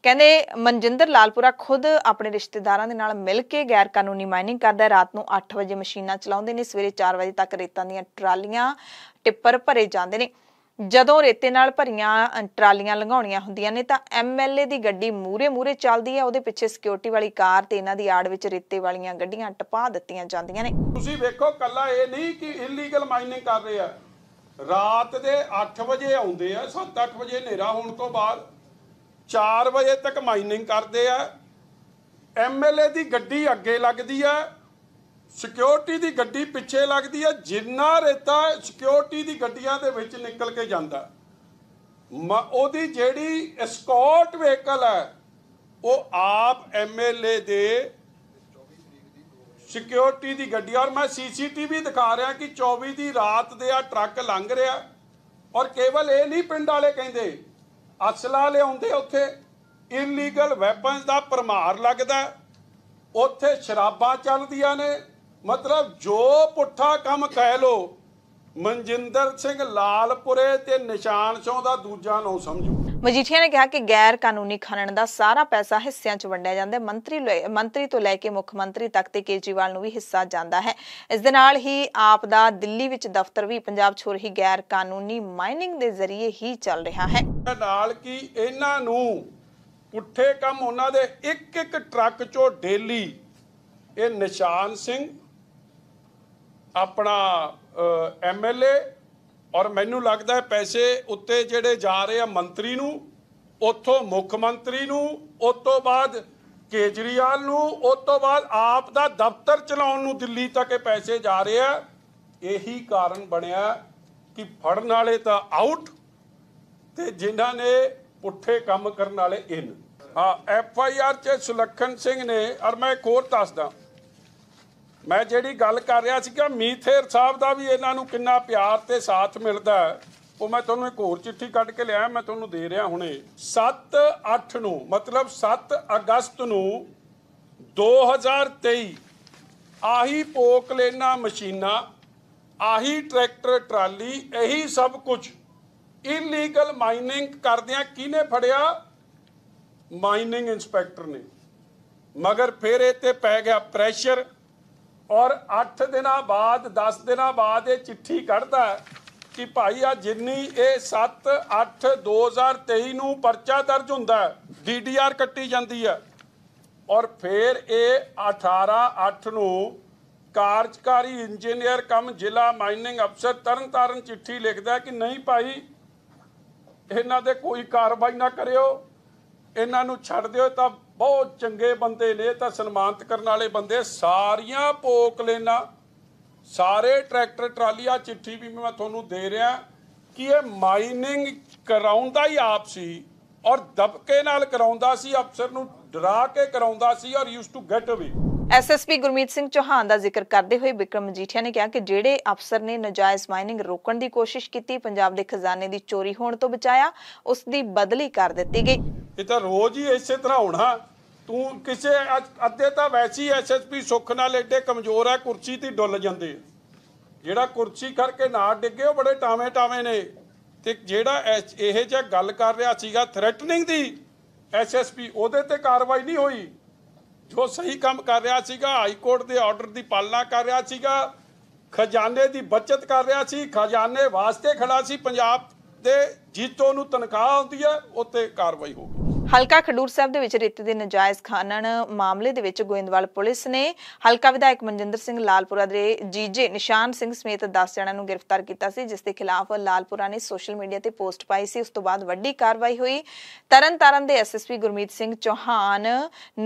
ਕਹਿੰਦੇ ਮਨਜਿੰਦਰ ਲਾਲਪੁਰਾ ਖੁਦ ਆਪਣੇ ਰਿਸ਼ਤੇਦਾਰਾਂ ਦੇ ਨਾਲ ਮਿਲ ਕੇ ਗੈਰ ਕਾਨੂੰਨੀ ਮਾਈਨਿੰਗ ਕਰਦਾ ਰਾਤ ਨੂੰ 8 ਵਜੇ ਮਸ਼ੀਨਾਂ ਚਲਾਉਂਦੇ ਨੇ ਸਵੇਰੇ 4 ਵਜੇ ਤੱਕ ਰੇਤਾਂ ਦੀਆਂ ਟਰਾਲੀਆਂ ਟਿੱਪਰ ਭਰੇ ਜਾਂਦੇ ਨੇ ਜਦੋਂ ਰੇਤੇ ਨਾਲ ਭਰੀਆਂ ਟਰਾਲੀਆਂ ਲੰਘਾਉਣੀਆਂ ਹੁੰਦੀਆਂ ਨੇ ਤਾਂ ਐਮਐਲਏ ਦੀ ਗੱਡੀ ਮੂਰੇ ਮੂਰੇ ਚੱਲਦੀ ਹੈ ਉਹਦੇ ਪਿੱਛੇ ਸਿਕਿਉਰਿਟੀ ਵਾਲੀ ਕਾਰ ਤੇ ਇਹਨਾਂ ਦੀ ਆੜ ਵਿੱਚ ਰੇਤੇ ਵਾਲੀਆਂ ਗੱਡੀਆਂ ਟਪਾ ਦਿੱਤੀਆਂ ਜਾਂਦੀਆਂ ਨੇ ਤੁਸੀਂ ਵੇਖੋ ਕੱਲਾ ਇਹ ਨਹੀਂ ਕਿ ਇਲੀਗਲ ਮਾਈਨਿੰਗ ਕਰ ਰਹੇ ਆ ਰਾਤ ਦੇ 8 ਵਜੇ ਆਉਂਦੇ ਆ 7-8 ਵਜੇ ਹਨੇਰਾ ਹੋਣ ਤੋਂ ਬਾਅਦ 4 ਵਜੇ ਤੱਕ ਮਾਈਨਿੰਗ ਕਰਦੇ ਆ ਐਮਐਲਏ ਦੀ ਗੱਡੀ ਅੱਗੇ ਲੱਗਦੀ ਆ ਸਿਕਿਉਰਿਟੀ ਦੀ ਗੱਡੀ ਪਿੱਛੇ ਲੱਗਦੀ ਆ ਜਿੰਨਾ ਰੇਤਾ ਸਿਕਿਉਰਿਟੀ ਦੀ ਗੱਡੀਆਂ ਦੇ ਵਿੱਚ ਨਿਕਲ ਕੇ ਜਾਂਦਾ ਉਹਦੀ ਜਿਹੜੀ ਐਸਕੋਰਟ ਵਹੀਕਲ ਹੈ ਉਹ ਆਪ ਐਮਐਲਏ ਦੇ ਸਿਕਿਉਰਿਟੀ ਦੀ ਗੱਡੀ ਔਰ ਮੈਂ ਸੀਸੀਟੀਵੀ ਦਿਖਾ ਰਿਹਾ ਕਿ 24 ਦੀ ਰਾਤ ਦੇ ਆ ਟਰੱਕ ਲੰਘ ਰਿਹਾ ਔਰ ਕੇਵਲ ਇਹ ਨਹੀਂ ਪਿੰਡ ਵਾਲੇ ਕਹਿੰਦੇ ਅਸਲਾ ਲਿਆਉਂਦੇ ਉੱਥੇ ਇਲੀਗਲ ਵੈਪਨਸ ਦਾ ਪਰਮਾਰ ਲੱਗਦਾ ਉੱਥੇ ਸ਼ਰਾਬਾਂ ਚੱਲਦੀਆਂ ਨੇ ਮਤਲਬ ਜੋ ਪੁੱਠਾ ਕੰਮ ਕਹਿ ਲੋ ਮਨਜਿੰਦਰ ਸਿੰਘ ਲਾਲਪੁਰੇ ਤੇ ਨਿਸ਼ਾਨ ਸਿੰਘ ਦਾ ਦੂਜਾ ਨਾਮ ਸਮਝੋ ਮਜੀਠੀਆ ਨੇ ਕਿਹਾ ਕਿ ਗੈਰ ਕਾਨੂੰਨੀ ਖਣਨ ਦਾ ਸਾਰਾ ਪੈਸਾ ਹਿੱਸਿਆਂ 'ਚ ਵੰਡਿਆ ਜਾਂਦਾ ਹੈ ਮੰਤਰੀ ਮੰਤਰੀ ਤੋਂ ਲੈ ਕੇ ਮੁੱਖ ਮੰਤਰੀ ਤੱਕ ਤੇ ਕੇਜਰੀਵਾਲ ਨੂੰ ਵੀ ਹਿੱਸਾ ਜਾਂਦਾ ਹੈ ਇਸ ਦੇ ਨਾਲ ਹੀ ਆਪ ਦਾ ਦਿੱਲੀ ਵਿੱਚ ਦਫ਼ਤਰ ਵੀ ਪੰਜਾਬ ਹੋ ਹੀ ਗੈਰ ਕਾਨੂੰਨੀ ਮਾਈਨਿੰਗ ਦੇ ਜ਼ਰੀਏ ਹੀ ਚੱਲ ਰਿਹਾ ਹੈ ਨਾਲ ਕੀ ਇਹਨਾਂ ਨੂੰ ਪੁੱਠੇ ਕੰਮ ਉਹਨਾਂ ਦੇ ਇੱਕ ਇੱਕ ਟਰੱਕ 'ਚੋਂ ਡੇਲੀ ਇਹ ਨਿਸ਼ਾਨ ਸਿੰਘ ਆਪਣਾ ਐਮਐਲਏ ਔਰ ਮੈਨੂੰ ਲੱਗਦਾ ਪੈਸੇ ਉੱਤੇ ਜਿਹੜੇ ਜਾ ਰਹੇ ਆ ਮੰਤਰੀ ਨੂੰ ਉੱਥੋਂ ਮੁੱਖ ਮੰਤਰੀ ਨੂੰ ਉਸ ਤੋਂ ਬਾਅਦ ਕੇਜਰੀਵਾਲ ਨੂੰ ਉਸ ਤੋਂ ਬਾਅਦ ਆਪ ਦਾ ਦਫ਼ਤਰ ਚਲਾਉਣ ਨੂੰ ਦਿੱਲੀ ਤੱਕ ਇਹ ਪੈਸੇ ਜਾ ਰਹੇ ਆ ਇਹੀ ਕਾਰਨ ਬਣਿਆ ਕਿ ਫੜਨ ਵਾਲੇ ਤਾਂ ਆਊਟ ਤੇ ਜਿਨ੍ਹਾਂ ਨੇ ਪੁੱਠੇ ਕੰਮ ਕਰਨ ਵਾਲੇ ਇਨ ਆ ਐਫ ਆਈ ਆਰ 'ਚ ਸੁਲੱਖਣ ਸਿੰਘ ਨੇ ਔਰ ਮੈਂ ਇੱਕ ਹੋਰ ਦੱਸਦਾ ਮੈਂ ਜਿਹੜੀ ਗੱਲ ਕਰ ਰਿਹਾ ਸੀ ਕਿ ਮੀਥੇਰ ਸਾਹਿਬ ਦਾ ਵੀ ਇਹਨਾਂ ਨੂੰ ਕਿੰਨਾ ਪਿਆਰ ਤੇ ਸਾਥ ਮਿਲਦਾ ਉਹ ਮੈਂ ਤੁਹਾਨੂੰ ਇੱਕ ਹੋਰ ਚਿੱਠੀ ਕੱਢ ਕੇ ਲਿਆ ਮੈਂ ਤੁਹਾਨੂੰ ਦੇ ਰਿਹਾ ਹੁਣੇ 7 8 ਨੂੰ ਮਤਲਬ 7 ਅਗਸਤ ਨੂੰ 2023 ਆਹੀ ਪੋਕਲੇਨਾ ਮਸ਼ੀਨਾ ਆਹੀ ਟਰੈਕਟਰ ਟਰਾਲੀ ਇਹੀ ਸਭ ਕੁਝ ਇਲੀਗਲ ਮਾਈਨਿੰਗ ਕਰਦਿਆਂ ਕਿਹਨੇ ਫੜਿਆ ਮਾਈਨਿੰਗ ਇਨਸਪੈਕਟਰ ਨੇ ਮਗਰ ਫਿਰ ਇਹ ਤੇ ਪੈ ਗਿਆ ਪ੍ਰੈਸ਼ਰ ਔਰ 8 ਦਿਨਾਂ ਬਾਅਦ 10 ਦਿਨਾਂ ਬਾਅਦ ਇਹ ਚਿੱਠੀ ਕੱਢਦਾ ਕਿ ਭਾਈ ਆ ਜਿੰਨੀ ਇਹ 7 8 2023 ਨੂੰ ਪਰਚਾ ਦਰਜ ਹੁੰਦਾ ਡੀਡੀਆਰ ਕੱਟੀ ਜਾਂਦੀ ਹੈ ਔਰ ਫਿਰ ਇਹ 18 8 ਨੂੰ ਕਾਰਜਕਾਰੀ ਇੰਜੀਨੀਅਰ ਕਮ ਜ਼ਿਲ੍ਹਾ ਮਾਈਨਿੰਗ ਅਫਸਰ ਤਰਨਤਾਰਨ ਚਿੱਠੀ ਲਿਖਦਾ ਕਿ ਨਹੀਂ ਭਾਈ ਇਹਨਾਂ ਦੇ ਕੋਈ ਕਾਰਵਾਈ ਨਾ ਕਰਿਓ ਇਹਨਾਂ ਨੂੰ ਛੱਡ ਦਿਓ ਤਾਂ ਬਹੁਤ ਚੰਗੇ ਬੰਦੇ ਨੇ ਤਾਂ ਸਨਮਾਨਿਤ ਕਰਨ ਵਾਲੇ ਬੰਦੇ ਸਾਰੀਆਂ ਪੋਕ ਲੈਣਾ ਸਾਰੇ ਟਰੈਕਟਰ ਟਰਾਲੀ ਆ ਚਿੱਠੀ ਵੀ ਮੈਂ ਤੁਹਾਨੂੰ ਦੇ ਰਿਹਾ ਕਿ ਇਹ ਮਾਈਨਿੰਗ ਕਰਾਉਂਦਾ ਹੀ ਆਪ ਸੀ ਔਰ ਦਬਕੇ ਨਾਲ ਕਰਾਉਂਦਾ ਸੀ ਅਫਸਰ ਨੂੰ ਡਰਾ ਕੇ ਕਰਾਉਂਦਾ ਸੀ or use to get away SSP Gurmeet Singh Chauhan ਦਾ ਜ਼ਿਕਰ ਕਰਦੇ ਹੋਏ ਵਿਕਰਮ ਮਜੀਠੀਆ ਨੇ ਕਿਹਾ ਕਿ ਜਿਹੜੇ ਅਫਸਰ ਨੇ ਨਜਾਇਜ਼ ਮਾਈਨਿੰਗ ਰੋਕਣ ਦੀ ਕੋਸ਼ਿਸ਼ ਕੀਤੀ ਪੰਜਾਬ ਦੇ ਖਜ਼ਾਨੇ ਦੀ ਚੋਰੀ ਹੋਣ ਤੋਂ ਬਚਾਇਆ ਉਸ ਦੀ ਬਦਲੀ ਕਰ ਦਿੱਤੀ ਗਈ ਇਹ ਤਾਂ ਰੋਜ਼ ਹੀ ਇਸੇ ਤਰ੍ਹਾਂ ਹੋਣਾ ਤੂੰ ਕਿਸੇ ਅੱਧੇ ਤਾਂ ਵੈਸੀ ਐਸਐਸਪੀ ਸੁੱਖ ਨਾਲ ਐਡੇ ਕਮਜ਼ੋਰ ਆ ਕੁਰਸੀ ਤੇ ਡੁੱਲ ਜਾਂਦੇ ਜਿਹੜਾ ਕੁਰਸੀ ਕਰਕੇ ਨਾ ਡਿੱਗੇ ਉਹ ਬੜੇ ਟਾਵੇਂ ਟਾਵੇਂ ਨੇ ਤੇ ਜਿਹੜਾ ਇਹ ਜਿਹਾ ਗੱਲ ਕਰ ਰਿਹਾ ਸੀਗਾ ਥ੍ਰੈਟਨਿੰਗ ਦੀ ਐਸਐਸਪੀ ਉਹਦੇ ਤੇ ਕਾਰਵਾਈ ਨਹੀਂ ਹੋਈ ਜੋ ਸਹੀ ਕੰਮ ਕਰ ਰਿਹਾ ਸੀਗਾ ਹਾਈ ਕੋਰਟ ਦੇ ਆਰਡਰ ਦੀ ਪਾਲਣਾ ਕਰ ਰਿਹਾ ਸੀਗਾ ਖਜ਼ਾਨੇ ਦੀ ਬਚਤ ਕਰ ਰਿਹਾ ਸੀ ਖਜ਼ਾਨੇ ਵਾਸਤੇ ਖੜਾ ਸੀ ਪੰਜਾਬ ਦੇ ਜੀਤੋ ਨੂੰ ਤਨਖਾਹ ਆਉਂਦੀ ਹੈ ਉੱਤੇ ਕਾਰਵਾਈ ਹੋਊਗੀ ਹਲਕਾ ਖਡੂਰ ਸਾਹਿਬ ਦੇ ਵਿੱਚ ਰੇਤ ਦੇ ਨਜਾਇਜ਼ ਖਾਨਣ ਮਾਮਲੇ ਦੇ ਵਿੱਚ ਗੋਇੰਦਵਾਲ ਪੁਲਿਸ ਨੇ ਹਲਕਾ ਵਿਧਾਇਕ ਮਨਜਿੰਦਰ ਸਿੰਘ ਲਾਲਪੁਰਾ ਦੇ ਜੀਜੇ ਨਿਸ਼ਾਨ ਸਿੰਘ ਸਮੇਤ 10 ਜਣਾਂ ਨੂੰ ਗ੍ਰਿਫਤਾਰ ਕੀਤਾ ਸੀ ਜਿਸ ਦੇ ਖਿਲਾਫ ਲਾਲਪੁਰਾ ਨੇ ਸੋਸ਼ਲ ਮੀਡੀਆ ਤੇ ਪੋਸਟ ਪਾਈ ਸੀ ਉਸ ਤੋਂ ਬਾਅਦ ਵੱਡੀ ਕਾਰਵਾਈ ਹੋਈ ਤਰਨਤਾਰਨ ਦੇ ਐਸਐਸਪੀ ਗੁਰਮੀਤ ਸਿੰਘ ਚੌਹਾਨ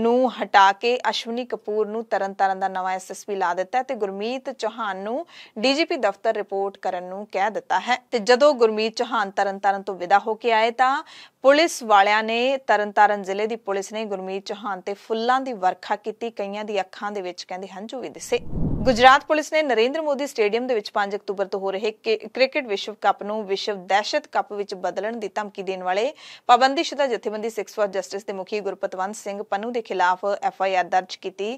ਨੂੰ ਹਟਾ ਕੇ ਅਸ਼ਵਨੀ ਕਪੂਰ ਨੂੰ ਤਰਨਤਾਰਨ ਦਾ ਨਵਾਂ ਐਸਐਸਪੀ ਲਾ ਦਿੱਤਾ ਤੇ ਗੁਰਮੀਤ ਚੌਹਾਨ ਨੂੰ ਡੀਜੀਪੀ ਦਫ਼ਤਰ ਰਿਪੋਰਟ ਕਰਨ ਨੂੰ ਕਹਿ ਦਿੱਤਾ ਹੈ ਤੇ ਜਦੋਂ ਗੁਰਮੀਤ ਚੌਹਾਨ ਤਰਨਤਾਰਨ ਤੋਂ ਵਿਦਾ ਹੋ ਕੇ ਆਏ ਤਾਂ ਪੁਲਿਸ ਵਾਲਿਆਂ ਨੇ ਤਰਨਤਾਰਨ ਜ਼ਿਲ੍ਹੇ ਦੀ ਪੁਲਿਸ ਨੇ ਗੁਰਮੀਤ ਚੌਹਾਨ ਤੇ ਫੁੱਲਾਂ ਦੀ ਵਰਖਾ ਕੀਤੀ ਕਈਆਂ ਦੀ ਅੱਖਾਂ ਦੇ ਵਿੱਚ ਕਹਿੰਦੇ ਹੰਝੂ ਵੀ ਦਿਸੇ ਗੁਜਰਾਤ ਪੁਲਿਸ ਨੇ ਨਰਿੰਦਰ ਮੋਦੀ ਸਟੇਡੀਅਮ ਦੇ ਵਿੱਚ 5 ਅਕਤੂਬਰ ਤੋਂ ਹੋ ਰਹੇ ਕ੍ਰਿਕਟ ਵਿਸ਼ਵ ਕੱਪ ਨੂੰ ਵਿਸ਼ਵ ਦਹਿਸ਼ਤ ਕੱਪ ਵਿੱਚ ਬਦਲਣ ਦੀ ਧਮਕੀ ਦੇਣ ਵਾਲੇ ਪਾਬੰਦੀਸ਼ੁਦਾ ਜਥੇਬੰਦੀ 6 ਫਾਰ ਜਸਟਿਸ ਦੇ ਮੁਖੀ ਗੁਰਪਤਵੰਤ ਸਿੰਘ ਪੰਨੂ ਦੇ ਖਿਲਾਫ ਐਫ ਆਈ ਆਰ ਦਰਜ ਕੀਤੀ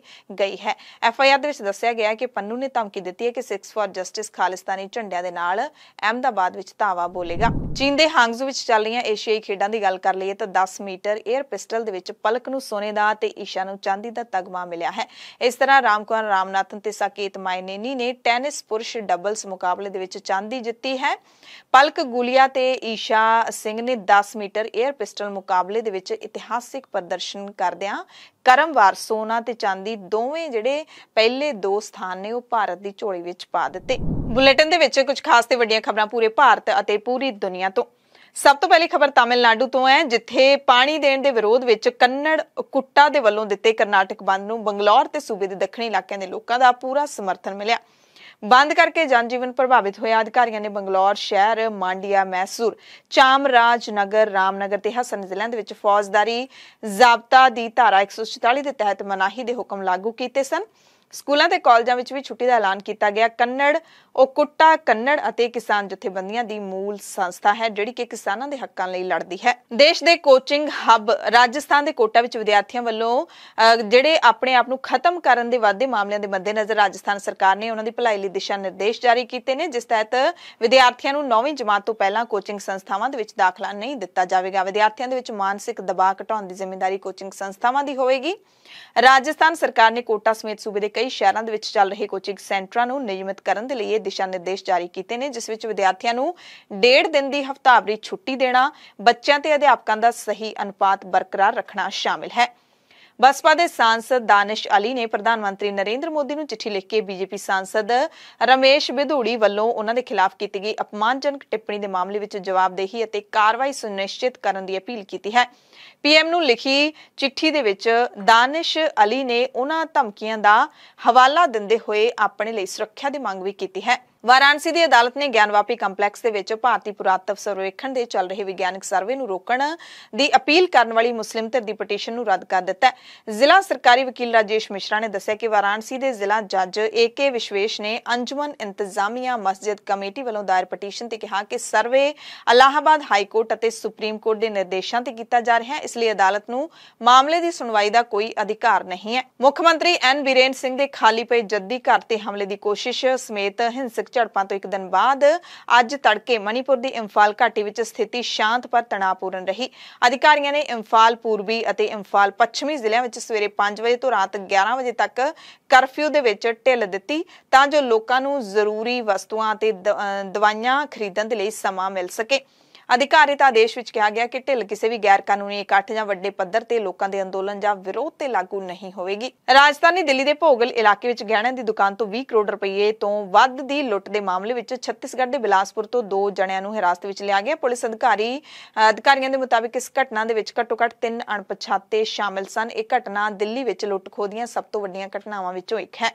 ਗਈ ਹੈ ਐਫ ਆਈ ਆਰ ਦੇ ਵਿੱਚ ਦੱਸਿਆ ਗਿਆ ਕਿ ਪੰਨੂ ਨੇ ਧਮਕੀ ਦਿੱਤੀ ਹੈ ਕਿ 6 ਫਾਰ ਜਸਟਿਸ ਖਾਲਿਸਤਾਨੀ ਝੰਡਿਆਂ ਦੇ ਨਾਲ ਅਹਮਦਾਬਾਦ ਵਿੱਚ ਧਾਵਾ ਬੋਲੇਗਾ ਚੀਨ ਦੇ ਹਾਂਗਜ਼ੂ ਵਿੱਚ ਚੱਲ ਰਹੀਆਂ ਏਸ਼ੀਆਈ ਖੇਡਾਂ ਦੀ ਗੱਲ ਕਰ ਲਈਏ ਤਾਂ 10 ਮੀਟਰ 에ਅਰ ਪਿਸਟਲ ਦੇ ਵਿੱਚ ਪਲਕ ਨੂੰ ਸੋਨੇ ਦਾ ਤੇ ਈਸ਼ਾ ਨੂੰ ਚਾਂਦੀ ਦਾ ਤਗਮਾ ਮਿਲਿਆ ਹੈ ਇਸ ਤਰ੍ਹਾਂ ਰਾਮਕੁਮਾਰ ਰਾਮਨਾਥਨ ਤੇ ਸਾਕੇਤ ਮਾਇਨੇਨੀ ਨੇ ਟੈਨਿਸ ਪੁਰਸ਼ ਡਬਲਸ ਮੁਕਾਬਲੇ ਦੇ ਵਿੱਚ ਚਾਂਦੀ ਜਿੱਤੀ ਹੈ ਪਲਕ ਗੁਲੀਆ ਤੇ ਈਸ਼ਾ ਸਿੰਘ ਨੇ 10 ਮੀਟਰ 에ਅਰ ਪਿਸਟਲ ਮੁਕਾਬਲੇ ਦੇ ਵਿੱਚ ਇਤਿਹਾਸਿਕ ਪ੍ਰਦਰਸ਼ਨ ਕਰਦਿਆਂ ਕਰਮਵਾਰ ਸੋਨਾ ਤੇ ਚਾਂਦੀ ਦੋਵੇਂ ਜਿਹੜੇ ਪਹਿਲੇ ਦੋ ਸਥਾਨ ਨੇ ਉਹ ਭਾਰਤ ਦੀ ਝੋਲੀ ਵਿੱਚ ਪਾ ਦਿੱਤੇ ਬੁਲੇਟਿਨ ਦੇ ਵਿੱਚ ਕੁਝ ਖਾਸ ਤੇ ਵੱਡੀਆਂ ਖਬਰਾਂ ਪੂਰੇ ਭਾਰਤ ਅਤੇ ਪੂਰੀ ਦੁਨੀਆ ਤੋਂ ਸਭ ਤੋਂ ਪਹਿਲੀ ਖਬਰ ਤਾਮਿਲਨਾਡੂ ਤੋਂ ਹੈ ਜਿੱਥੇ ਪਾਣੀ ਦੇਣ ਦੇ ਵਿਰੋਧ ਵਿੱਚ ਕੰਨੜ ਕੁੱਟਾ ਦੇ ਵੱਲੋਂ ਦਿੱਤੇ ਕਰਨਾਟਕ ਬੰਦ ਨੂੰ ਬੰਗਲੌਰ ਤੇ ਸੂਬੇ ਦੇ ਦੱਖਣੀ ਇਲਾਕਿਆਂ ਦੇ ਲੋਕਾਂ ਦਾ ਪੂਰਾ ਸਮਰਥਨ ਮਿਲਿਆ ਬੰਦ ਕਰਕੇ ਜਨਜੀਵਨ ਪ੍ਰਭਾਵਿਤ ਹੋਇਆ ਅਧਿਕਾਰੀਆਂ ਨੇ ਬੰਗਲੌਰ ਸ਼ਹਿਰ ਮਾਂਡੀਆ ਮੈਸੂਰ ਚਾਮਰਾਜ ਨਗਰ ਰਾਮਨਗਰ ਤੇ ਹਸਨ ਜ਼ਿਲ੍ਹਿਆਂ ਦੇ ਵਿੱਚ ਫੌਜਦਾਰੀ ਜ਼ਾਬਤਾ ਦੀ ਧਾਰਾ 144 ਦੇ ਤਹਿਤ ਮਨਾਹੀ ਦੇ ਹੁਕਮ ਲਾਗੂ ਕੀਤੇ ਸਨ ਸਕੂਲਾਂ ਤੇ ਕਾਲਜਾਂ ਵਿੱਚ ਵੀ ਛੁੱਟੀ ਦਾ ਐਲਾਨ ਕੀਤਾ ਗਿਆ ਕੰਨੜ ਉਹ ਕੁੱਟਾ ਕੰਨੜ ਅਤੇ ਕਿਸਾਨ ਜਥੇਬੰਦੀਆਂ ਦੀ ਮੂਲ ਸੰਸਥਾ ਹੈ ਜਿਹੜੀ ਕਿ ਕਿਸਾਨਾਂ ਦੇ ਹੱਕਾਂ ਲਈ ਲੜਦੀ ਹੈ ਦੇਸ਼ ਦੇ ਕੋਚਿੰਗ ਹੱਬ ਰਾਜਸਥਾਨ ਦੇ ਕੋਟਾ ਵਿੱਚ ਵਿਦਿਆਰਥੀਆਂ ਵੱਲੋਂ ਜਿਹੜੇ ਆਪਣੇ ਆਪ ਨੂੰ ਖਤਮ ਕਰਨ ਦੇ ਵਾਅਦੇ ਮਾਮਲਿਆਂ ਦੇ ਮੱਦੇਨਜ਼ਰ ਰਾਜਸਥਾਨ ਸਰਕਾਰ ਨੇ ਉਹਨਾਂ ਦੀ ਭਲਾਈ ਲਈ ਦਿਸ਼ਾ ਨਿਰਦੇਸ਼ ਜਾਰੀ ਕੀਤੇ ਨੇ ਜਿਸ ਤਹਿਤ ਵਿਦਿਆਰਥੀਆਂ ਨੂੰ 9ਵੀਂ ਜਮਾਤ ਤੋਂ ਪਹਿਲਾਂ ਕੋਚਿੰਗ ਸੰਸਥਾਵਾਂ ਦੇ ਵਿੱਚ ਦਾਖਲਾ ਨਹੀਂ ਦਿੱਤਾ ਜਾਵੇਗਾ ਵਿਦਿਆਰਥੀਆਂ ਦੇ ਵਿੱਚ ਮਾਨਸਿਕ ਦਬਾਅ ਘਟਾਉਣ ਦੀ ਜ਼ਿੰਮੇਵਾਰੀ ਕੋਚਿੰਗ ਸੰਸਥਾਵਾਂ ਦੀ ਹੋਵੇਗੀ ਰਾਜਸਥਾਨ ਸਰਕਾਰ ਨੇ ਕੋਟਾ ਸਮੇਤ ਸੂਬੇ ਦੇ ਕਈ ਸ਼ਹਿਰਾਂ ਦੇ ਵਿੱਚ ਚੱਲ ਰਹੇ ਕੋਚਿੰਗ ਸੈਂਟਰਾਂ ਨੂੰ ਨਿਯਮਿਤ ਕਰਨ ਦੇ ਲਈ ਇਹ ਦਿਸ਼ਾ ਨਿਰਦੇਸ਼ ਜਾਰੀ ਕੀਤੇ ਨੇ ਜਿਸ ਵਿੱਚ ਵਿਦਿਆਰਥੀਆਂ ਨੂੰ ਡੇਢ ਦਿਨ ਦੀ ਹਫਤਾਵਾਰੀ ਛੁੱਟੀ ਦੇਣਾ ਬੱਚਿਆਂ ਤੇ ਅਧਿਆਪਕਾਂ ਦਾ ਸਹੀ ਅਨੁਪਾਤ ਬਰਕਰਾਰ ਰੱਖਣਾ ਸ਼ਾਮਿਲ ਹੈ ਬਸਪਾ ਦੇ ਸਾਂਸਦ ਦਾਨਿਸ਼ ਅਲੀ ਨੇ ਪ੍ਰਧਾਨ ਮੰਤਰੀ ਨਰਿੰਦਰ ਮੋਦੀ ਨੂੰ ਚਿੱਠੀ ਲਿਖ ਕੇ ਬੀਜੇਪੀ ਸਾਂਸਦ ਰਮੇਸ਼ ਵਿਧੂੜੀ ਵੱਲੋਂ ਉਹਨਾਂ ਦੇ ਖਿਲਾਫ ਕੀਤੀ ਗਈ ਅਪਮਾਨਜਨਕ ਟਿੱਪਣੀ ਦੇ ਮਾਮਲੇ ਵਿੱਚ ਜਵਾਬਦੇਹੀ ਅਤੇ ਕਾਰਵਾਈ ਸੁਨਿਸ਼ਚਿਤ ਕਰਨ ਦੀ ਅਪੀਲ ਕੀਤੀ ਹੈ ਪੀਐਮ ਨੂੰ ਲਿਖੀ ਚਿੱਠੀ ਦੇ ਵਿੱਚ ਦਾਨਿਸ਼ ਅਲੀ ਨੇ ਉਹਨਾਂ ਧਮਕੀਆਂ ਦਾ ਹਵਾਲਾ ਦਿੰਦੇ ਹੋਏ ਆਪਣੇ ਲਈ ਸੁਰੱਖਿਆ ਦੀ ਮੰਗ ਵੀ ਕੀਤੀ ਹੈ ਵਾਰਾਨਸੀ ਦੀ ਅਦਾਲਤ ਨੇ ਗਿਆਨਵਾਪੀ ਕੰਪਲੈਕਸ ਦੇ ਵਿੱਚ ਭਾਰਤੀ ਪੁਰਾਤਤਵ ਸਰਵੇਖਣ ਦੇ ਚੱਲ ਰਹੇ ਵਿਗਿਆਨਕ ਸਰਵੇ ਨੂੰ ਰੋਕਣ ਦੀ ਅਪੀਲ ਕਰਨ ਵਾਲੀ ਮੁਸਲਿਮ ਧਿਰ ਦੀ ਪਟੀਸ਼ਨ ਨੂੰ ਰੱਦ ਕਰ ਦਿੱਤਾ ਹੈ ਜ਼ਿਲ੍ਹਾ ਸਰਕਾਰੀ ਵਕੀਲ ਰਾਜੇਸ਼ ਮਿਸ਼ਰਾ ਨੇ ਦੱਸਿਆ ਕਿ ਵਾਰਾਨਸੀ ਦੇ ਜ਼ਿਲ੍ਹਾ ਜੱਜ ਏਕੇ ਵਿਸ਼ਵੇਸ਼ ਨੇ ਅੰਜਮਨ ਇੰਤਜ਼ਾਮੀਆ ਮਸਜਿਦ ਕਮੇਟੀ ਵੱਲੋਂ ਦਾਇਰ ਪਟੀਸ਼ਨ ਤੇ ਕਿਹਾ ਕਿ ਸਰਵੇ ਅਲਾਹਾਬਾਦ ਹਾਈ ਕੋਰਟ ਅਤੇ ਸੁਪਰੀਮ ਕੋਰਟ ਦੇ ਨਿਰਦੇਸ਼ਾਂ ਤੇ ਕੀਤਾ ਜਾ ਰਿਹਾ ਹੈ ਇਸ ਲਈ ਅਦਾਲਤ ਨੂੰ ਮਾਮਲੇ ਦੀ ਸੁਣਵਾਈ ਦਾ ਕੋਈ ਅਧਿਕਾਰ ਨਹੀਂ ਹੈ ਮੁੱਖ ਮੰਤਰੀ ਐਨ ਬੀਰੇਨ ਸਿੰਘ ਦੇ ਖਾਲੀ ਪਏ ਜੱਦੀ ਘਰ ਤੇ ਹਮਲੇ ਦੀ ਕੋਸ਼ਿਸ਼ ਸਮੇਤ ਹਿੰਸਕ ਝੜਪਾਂ ਤੋਂ ਇੱਕ ਦਿਨ ਬਾਅਦ ਅੱਜ ਤੜਕੇ ਮਨੀਪੁਰ ਦੀ ਇੰਫਾਲ ਘਾਟੀ ਵਿੱਚ ਸਥਿਤੀ ਸ਼ਾਂਤ ਪਰ ਤਣਾਅਪੂਰਨ ਰਹੀ ਅਧਿਕਾਰੀਆਂ ਨੇ ਇੰਫਾਲ ਪੂਰਬੀ ਅਤੇ ਇੰਫਾਲ ਪੱਛਮੀ ਜ਼ਿਲ੍ਹਿਆਂ ਵਿੱਚ ਸਵੇਰੇ 5 ਵਜੇ ਤੋਂ ਰਾਤ 11 ਵਜੇ ਤੱਕ ਕਰਫਿਊ ਦੇ ਵਿੱਚ ਢਿੱਲ ਦਿੱਤੀ ਤਾਂ ਜੋ ਲੋਕਾਂ ਨੂੰ ਜ਼ਰੂਰੀ ਵਸਤੂਆਂ ਅਤੇ ਦਵਾਈਆਂ ਖਰੀਦਣ ਦੇ ਲਈ ਸਮਾਂ ਮਿਲ ਸਕੇ ਅਧਿਕਾਰਿਤ ਆਦੇਸ਼ ਵਿੱਚ ਕਿਹਾ ਗਿਆ ਕਿ ਢਿੱਲ ਕਿਸੇ ਵੀ ਗੈਰ ਕਾਨੂੰਨੀ ਇਕੱਠ ਜਾਂ ਵੱਡੇ ਪੱਧਰ ਤੇ ਲੋਕਾਂ ਦੇ ਅੰਦੋਲਨ ਜਾਂ ਵਿਰੋਧ ਤੇ ਲਾਗੂ ਨਹੀਂ ਹੋਵੇਗੀ ਰਾਜਧਾਨੀ ਦਿੱਲੀ ਦੇ ਭੋਗਲ ਇਲਾਕੇ ਵਿੱਚ ਗਹਿਣਿਆਂ ਦੀ ਦੁਕਾਨ ਤੋਂ 20 ਕਰੋੜ ਰੁਪਏ ਤੋਂ ਵੱਧ ਦੀ ਲੁੱਟ ਦੇ ਮਾਮਲੇ ਵਿੱਚ ਛੱਤੀਸਗੜ੍ਹ ਦੇ ਬਿਲਾਸਪੁਰ ਤੋਂ ਦੋ ਜਣਿਆਂ ਨੂੰ ਹਿਰਾਸਤ ਵਿੱਚ ਲਿਆ ਗਿਆ ਪੁਲਿਸ ਅਧਿਕਾਰੀ ਅਧਿਕਾਰੀਆਂ ਦੇ ਮੁਤਾਬਕ ਇਸ ਘਟਨਾ ਦੇ ਵਿੱਚ ਘੱਟੋ-ਘੱਟ ਤਿੰਨ ਅਣਪਛਾਤੇ ਸ਼ਾਮਲ ਸਨ ਇਹ ਘਟਨਾ ਦਿੱਲੀ ਵਿੱਚ ਲੁੱਟ-ਖੋਹ ਦੀਆਂ ਸਭ ਤੋਂ ਵੱਡੀਆਂ ਘਟਨਾਵਾਂ ਵਿੱਚੋਂ ਇੱਕ ਹੈ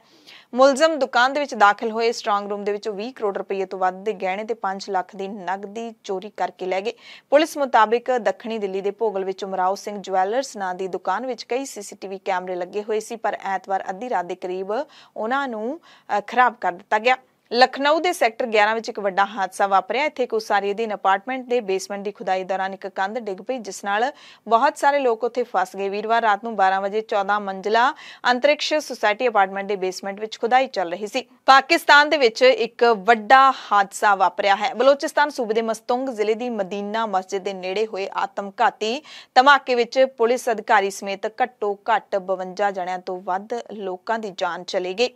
ਮੁਲਜ਼ਮ ਦੁਕਾਨ ਦੇ ਵਿੱਚ ਦਾਖਲ ਹੋਏ ਸਟਰੋਂਗ ਰੂਮ ਦੇ ਵਿੱਚੋਂ 20 ਕਰੋੜ ਰੁਪਏ ਤੋਂ ਵੱਧ ਦੇ ਗਹਿਣੇ ਤੇ 5 ਲੱਖ ਦੀ ਨਗਦੀ ਚੋਰੀ ਕਰ ਕਰਕੇ ਲੈ ਗਏ ਪੁਲਿਸ ਮੁਤਾਬਕ ਦੱਖਣੀ ਦਿੱਲੀ ਦੇ ਭੋਗਲ ਵਿੱਚ ਉਮਰਾਓ ਸਿੰਘ ਜਵੈਲਰਸ ਨਾਂ ਦੀ ਦੁਕਾਨ ਵਿੱਚ ਕਈ ਸੀਸੀਟੀਵੀ ਕੈਮਰੇ ਲੱਗੇ ਹੋਏ ਸੀ ਪਰ ਐਤਵਾਰ ਅੱਧੀ ਰਾਤ ਦੇ ਕਰੀਬ ਉਹਨਾਂ ਨੂੰ ਖਰਾਬ ਕਰ ਦਿੱਤਾ ਗਿਆ ਲਖਨਊ ਦੇ ਸੈਕਟਰ 11 ਵਿੱਚ ਇੱਕ ਵੱਡਾ ਹਾਦਸਾ ਵਾਪਰਿਆ ਇੱਥੇ ਕੋ ਸਾਰੀ ਅਧੀਨ ਅਪਾਰਟਮੈਂਟ ਦੇ ਬੇਸਮੈਂਟ ਦੀ ਖੁਦਾਈ ਦੌਰਾਨ ਇੱਕ ਕੰਧ ਡਿੱਗ ਪਈ ਜਿਸ ਨਾਲ ਬਹੁਤ ਸਾਰੇ ਲੋਕ ਉੱਥੇ ਫਸ ਗਏ ਵੀਰਵਾਰ ਰਾਤ ਨੂੰ 12 ਵਜੇ 14 ਮੰਜ਼ਲਾ ਅੰਤਰਿਕਸ਼ ਸੁਸਾਇਟੀ ਅਪਾਰਟਮੈਂਟ ਦੇ ਬੇਸਮੈਂਟ ਵਿੱਚ ਖੁਦਾਈ ਚੱਲ ਰਹੀ ਸੀ ਪਾਕਿਸਤਾਨ ਦੇ ਵਿੱਚ ਇੱਕ ਵੱਡਾ ਹਾਦਸਾ ਵਾਪਰਿਆ ਹੈ ਬਲੋਚਿਸਤਾਨ ਸੂਬੇ ਦੇ ਮਸਤੁੰਗ ਜ਼ਿਲ੍ਹੇ ਦੀ ਮਦੀਨਾ ਮਸਜਿਦ ਦੇ ਨੇੜੇ ਹੋਏ ਆਤਮਘਾਤੀ ਧਮਾਕੇ ਵਿੱਚ ਪੁਲਿਸ ਅਧਿਕਾਰੀ ਸਮੇਤ ਘੱਟੋ ਘੱਟ 52 ਜਣਿਆਂ ਤੋਂ ਵੱਧ ਲੋਕਾਂ ਦੀ ਜਾਨ ਚਲੀ ਗਈ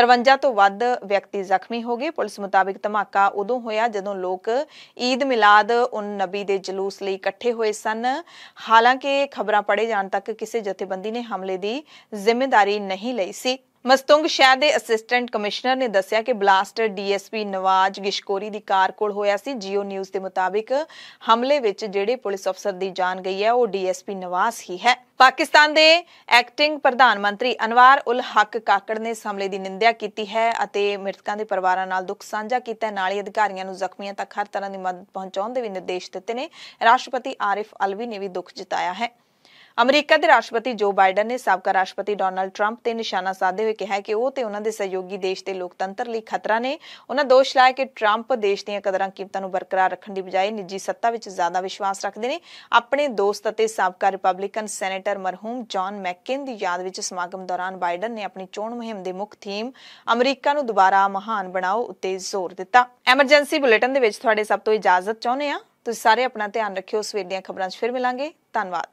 53 ਤੋਂ ਵੱਧ ਵਿਅਕਤੀ ਜ਼ਖਮੀ ਹੋ ਗਏ ਪੁਲਿਸ ਮੁਤਾਬਕ ਧਮਾਕਾ ਉਦੋਂ ਹੋਇਆ ਜਦੋਂ ਲੋਕ ਈਦ ਮਿਲਾਦ ਉਨ ਨਬੀ ਦੇ ਜਲੂਸ ਲਈ ਇਕੱਠੇ ਹੋਏ ਸਨ ਹਾਲਾਂਕਿ ਖਬਰਾਂ ਪੜੇ ਜਾਣ ਤੱਕ ਕਿਸੇ ਜਥੇਬੰਦੀ ਨੇ ਹਮਲੇ ਦੀ ਜ਼ਿੰਮੇਵਾਰੀ ਨਹੀਂ ਲਈ ਸੀ ਮਸਤੁੰਗ ਸ਼ਹਿਰ ਦੇ ਅਸਿਸਟੈਂਟ ਕਮਿਸ਼ਨਰ ਨੇ ਦੱਸਿਆ ਕਿ ਬਲਾਸਟਰ ਡੀਐਸਪੀ ਨਵਾਜ ਗਿਸ਼ਕੋਰੀ ਦੀ ਕਾਰ ਕੋਲ ਹੋਇਆ ਸੀ ਜੀਓ ਨਿਊਜ਼ ਦੇ ਮੁਤਾਬਿਕ ਹਮਲੇ ਵਿੱਚ ਜਿਹੜੇ ਪੁਲਿਸ ਅਫਸਰ ਦੀ ਜਾਨ ਗਈ ਹੈ ਉਹ ਡੀਐਸਪੀ ਨਵਾਜ਼ ਹੀ ਹੈ ਪਾਕਿਸਤਾਨ ਦੇ ਐਕਟਿੰਗ ਪ੍ਰਧਾਨ ਮੰਤਰੀ ਅਨਵਾਰ ਉਲ ਹਕ ਕਾਕੜ ਨੇ ਇਸ ਹਮਲੇ ਦੀ ਨਿੰਦਿਆ ਕੀਤੀ ਹੈ ਅਤੇ ਮ੍ਰਿਤਕਾਂ ਦੇ ਪਰਿਵਾਰਾਂ ਨਾਲ ਦੁੱਖ ਸਾਂਝਾ ਕੀਤਾ ਨਾਲ ਹੀ ਅਧਿਕਾਰੀਆਂ ਨੂੰ ਜ਼ਖਮੀਆਂ ਤੱਕ ਹਰ ਤਰ੍ਹਾਂ ਦੀ ਮਦਦ ਪਹੁੰਚਾਉਣ ਦੇ ਵੀ ਨਿਰਦੇਸ਼ ਦਿੱਤੇ ਨੇ ਰਾਸ਼ਟਰਪਤੀ ਆਰਿਫ ਅਲਵੀ ਨੇ ਵੀ ਦੁੱਖ ਜਤਾਇਆ ਹੈ ਅਮਰੀਕਾ ਦੇ ਰਾਸ਼ਟਰਪਤੀ ਜੋ ਬਾਈਡਨ ਨੇ ਸਾਬਕਾ ਰਾਸ਼ਟਰਪਤੀ ਡੋਨਾਲਡ ਟਰੰਪ ਤੇ ਨਿਸ਼ਾਨਾ ਸਾਧਦੇ ਹੋਏ ਕਿਹਾ ਕਿ ਉਹ ਤੇ ਉਹਨਾਂ ਦੇ ਸਹਿਯੋਗੀ ਦੇਸ਼ ਦੇ ਲੋਕਤੰਤਰ ਲਈ ਖਤਰਾ ਨੇ ਉਹਨਾਂ ਦੋਸ਼ ਲਾਇਆ ਕਿ ਟਰੰਪ ਦੇਸ਼ ਦੀਆਂ ਕਦਰਾਂ ਕੀਮਤਾਂ ਨੂੰ ਬਰਕਰਾਰ ਰੱਖਣ ਦੀ ਬਜਾਏ ਨਿੱਜੀ ਸੱਤਾ ਵਿੱਚ ਜ਼ਿਆਦਾ ਵਿਸ਼ਵਾਸ ਰੱਖਦੇ ਨੇ ਆਪਣੇ ਦੋਸਤ ਅਤੇ ਸਾਬਕਾ ਰਿਪਬਲਿਕਨ ਸੈਨੇਟਰ ਮਰਹੂਮ ਜான் ਮੈਕਕਿਨ ਦੀ ਯਾਦ ਵਿੱਚ ਸਮਾਗਮ ਦੌਰਾਨ ਬਾਈਡਨ ਨੇ ਆਪਣੀ ਚੋਣ ਮੁਹਿੰਮ ਦੇ ਮੁੱਖ ਥੀਮ ਅਮਰੀਕਾ ਨੂੰ ਦੁਬਾਰਾ ਮਹਾਨ ਬਣਾਓ ਉੱਤੇ ਜ਼ੋਰ ਦਿੱਤਾ ਐਮਰਜੈਂਸੀ ਬੁਲੇਟਿਨ ਦੇ ਵਿੱਚ ਤੁਹਾਡੇ ਸਭ ਤੋਂ ਇਜਾਜ਼ਤ ਚਾਹੁੰਦੇ ਆ ਤੁਸੀਂ ਸਾਰੇ ਆਪਣਾ ਧਿਆਨ ਰੱਖਿਓ ਸਵੇਰ ਦੀਆਂ ਖਬਰਾਂ 'ਚ ਫਿਰ ਮਿਲਾਂਗੇ ਧੰਨਵਾਦ